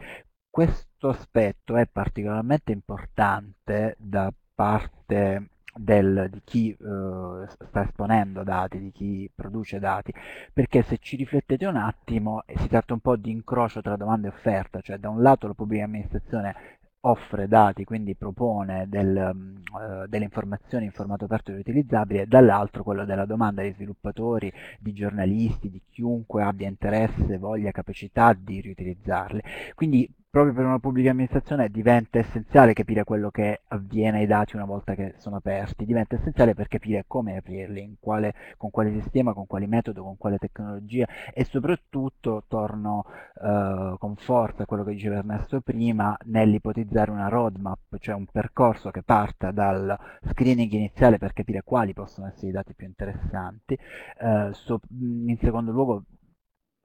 Questo aspetto è particolarmente importante da parte del, di chi eh, sta esponendo dati, di chi produce dati, perché se ci riflettete un attimo si tratta un po' di incrocio tra domanda e offerta, cioè da un lato la pubblica amministrazione offre dati, quindi propone del, uh, delle informazioni in formato aperto e riutilizzabile, dall'altro quello della domanda di sviluppatori, di giornalisti, di chiunque abbia interesse, voglia, capacità di riutilizzarle. Quindi proprio per una pubblica amministrazione diventa essenziale capire quello che avviene ai dati una volta che sono aperti, diventa essenziale per capire come aprirli, quale, con quale sistema, con quale metodo, con quale tecnologia e soprattutto torno eh, con forza a quello che diceva Ernesto prima nell'ipotizzare una roadmap, cioè un percorso che parta dal screening iniziale per capire quali possono essere i dati più interessanti, eh, so, in secondo luogo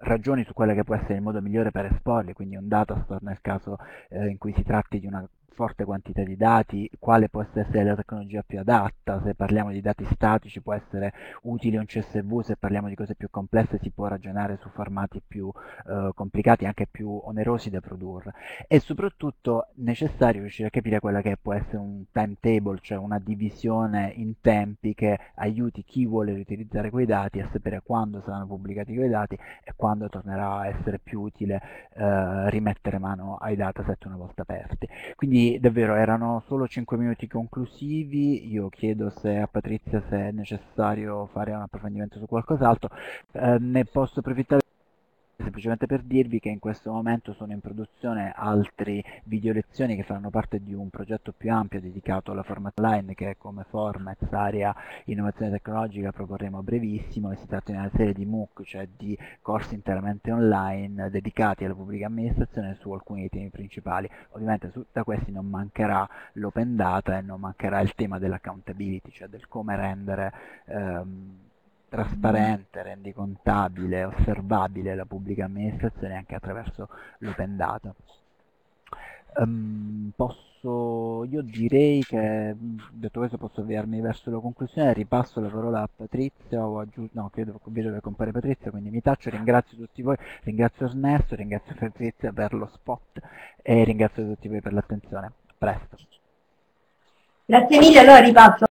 ragioni su quello che può essere il modo migliore per esporli, quindi un datastore nel caso eh, in cui si tratti di una forte quantità di dati, quale può essere la tecnologia più adatta, se parliamo di dati statici può essere utile un CSV, se parliamo di cose più complesse si può ragionare su formati più eh, complicati, anche più onerosi da produrre e soprattutto necessario riuscire a capire quella che può essere un timetable, cioè una divisione in tempi che aiuti chi vuole riutilizzare quei dati a sapere quando saranno pubblicati quei dati e quando tornerà a essere più utile eh, rimettere mano ai dataset una volta aperti. Quindi davvero erano solo 5 minuti conclusivi, io chiedo se a Patrizia se è necessario fare un approfondimento su qualcos'altro, eh, ne posso approfittare semplicemente per dirvi che in questo momento sono in produzione altri video lezioni che faranno parte di un progetto più ampio dedicato alla format line che come format area innovazione tecnologica proporremo brevissimo e si tratta di una serie di MOOC, cioè di corsi interamente online dedicati alla pubblica amministrazione su alcuni dei temi principali. Ovviamente su, da questi non mancherà l'open data e non mancherà il tema dell'accountability, cioè del come rendere ehm, trasparente, rendi contabile, osservabile la pubblica amministrazione anche attraverso l'open data. Um, posso, io direi che, detto questo, posso avviarmi verso la conclusione, ripasso la parola a Patrizia, o aggiu- no, credo vedo che compare Patrizia, quindi mi taccio, ringrazio tutti voi, ringrazio Ernesto, ringrazio Patrizia per lo spot e ringrazio tutti voi per l'attenzione. A presto. Grazie mille, allora ripasso.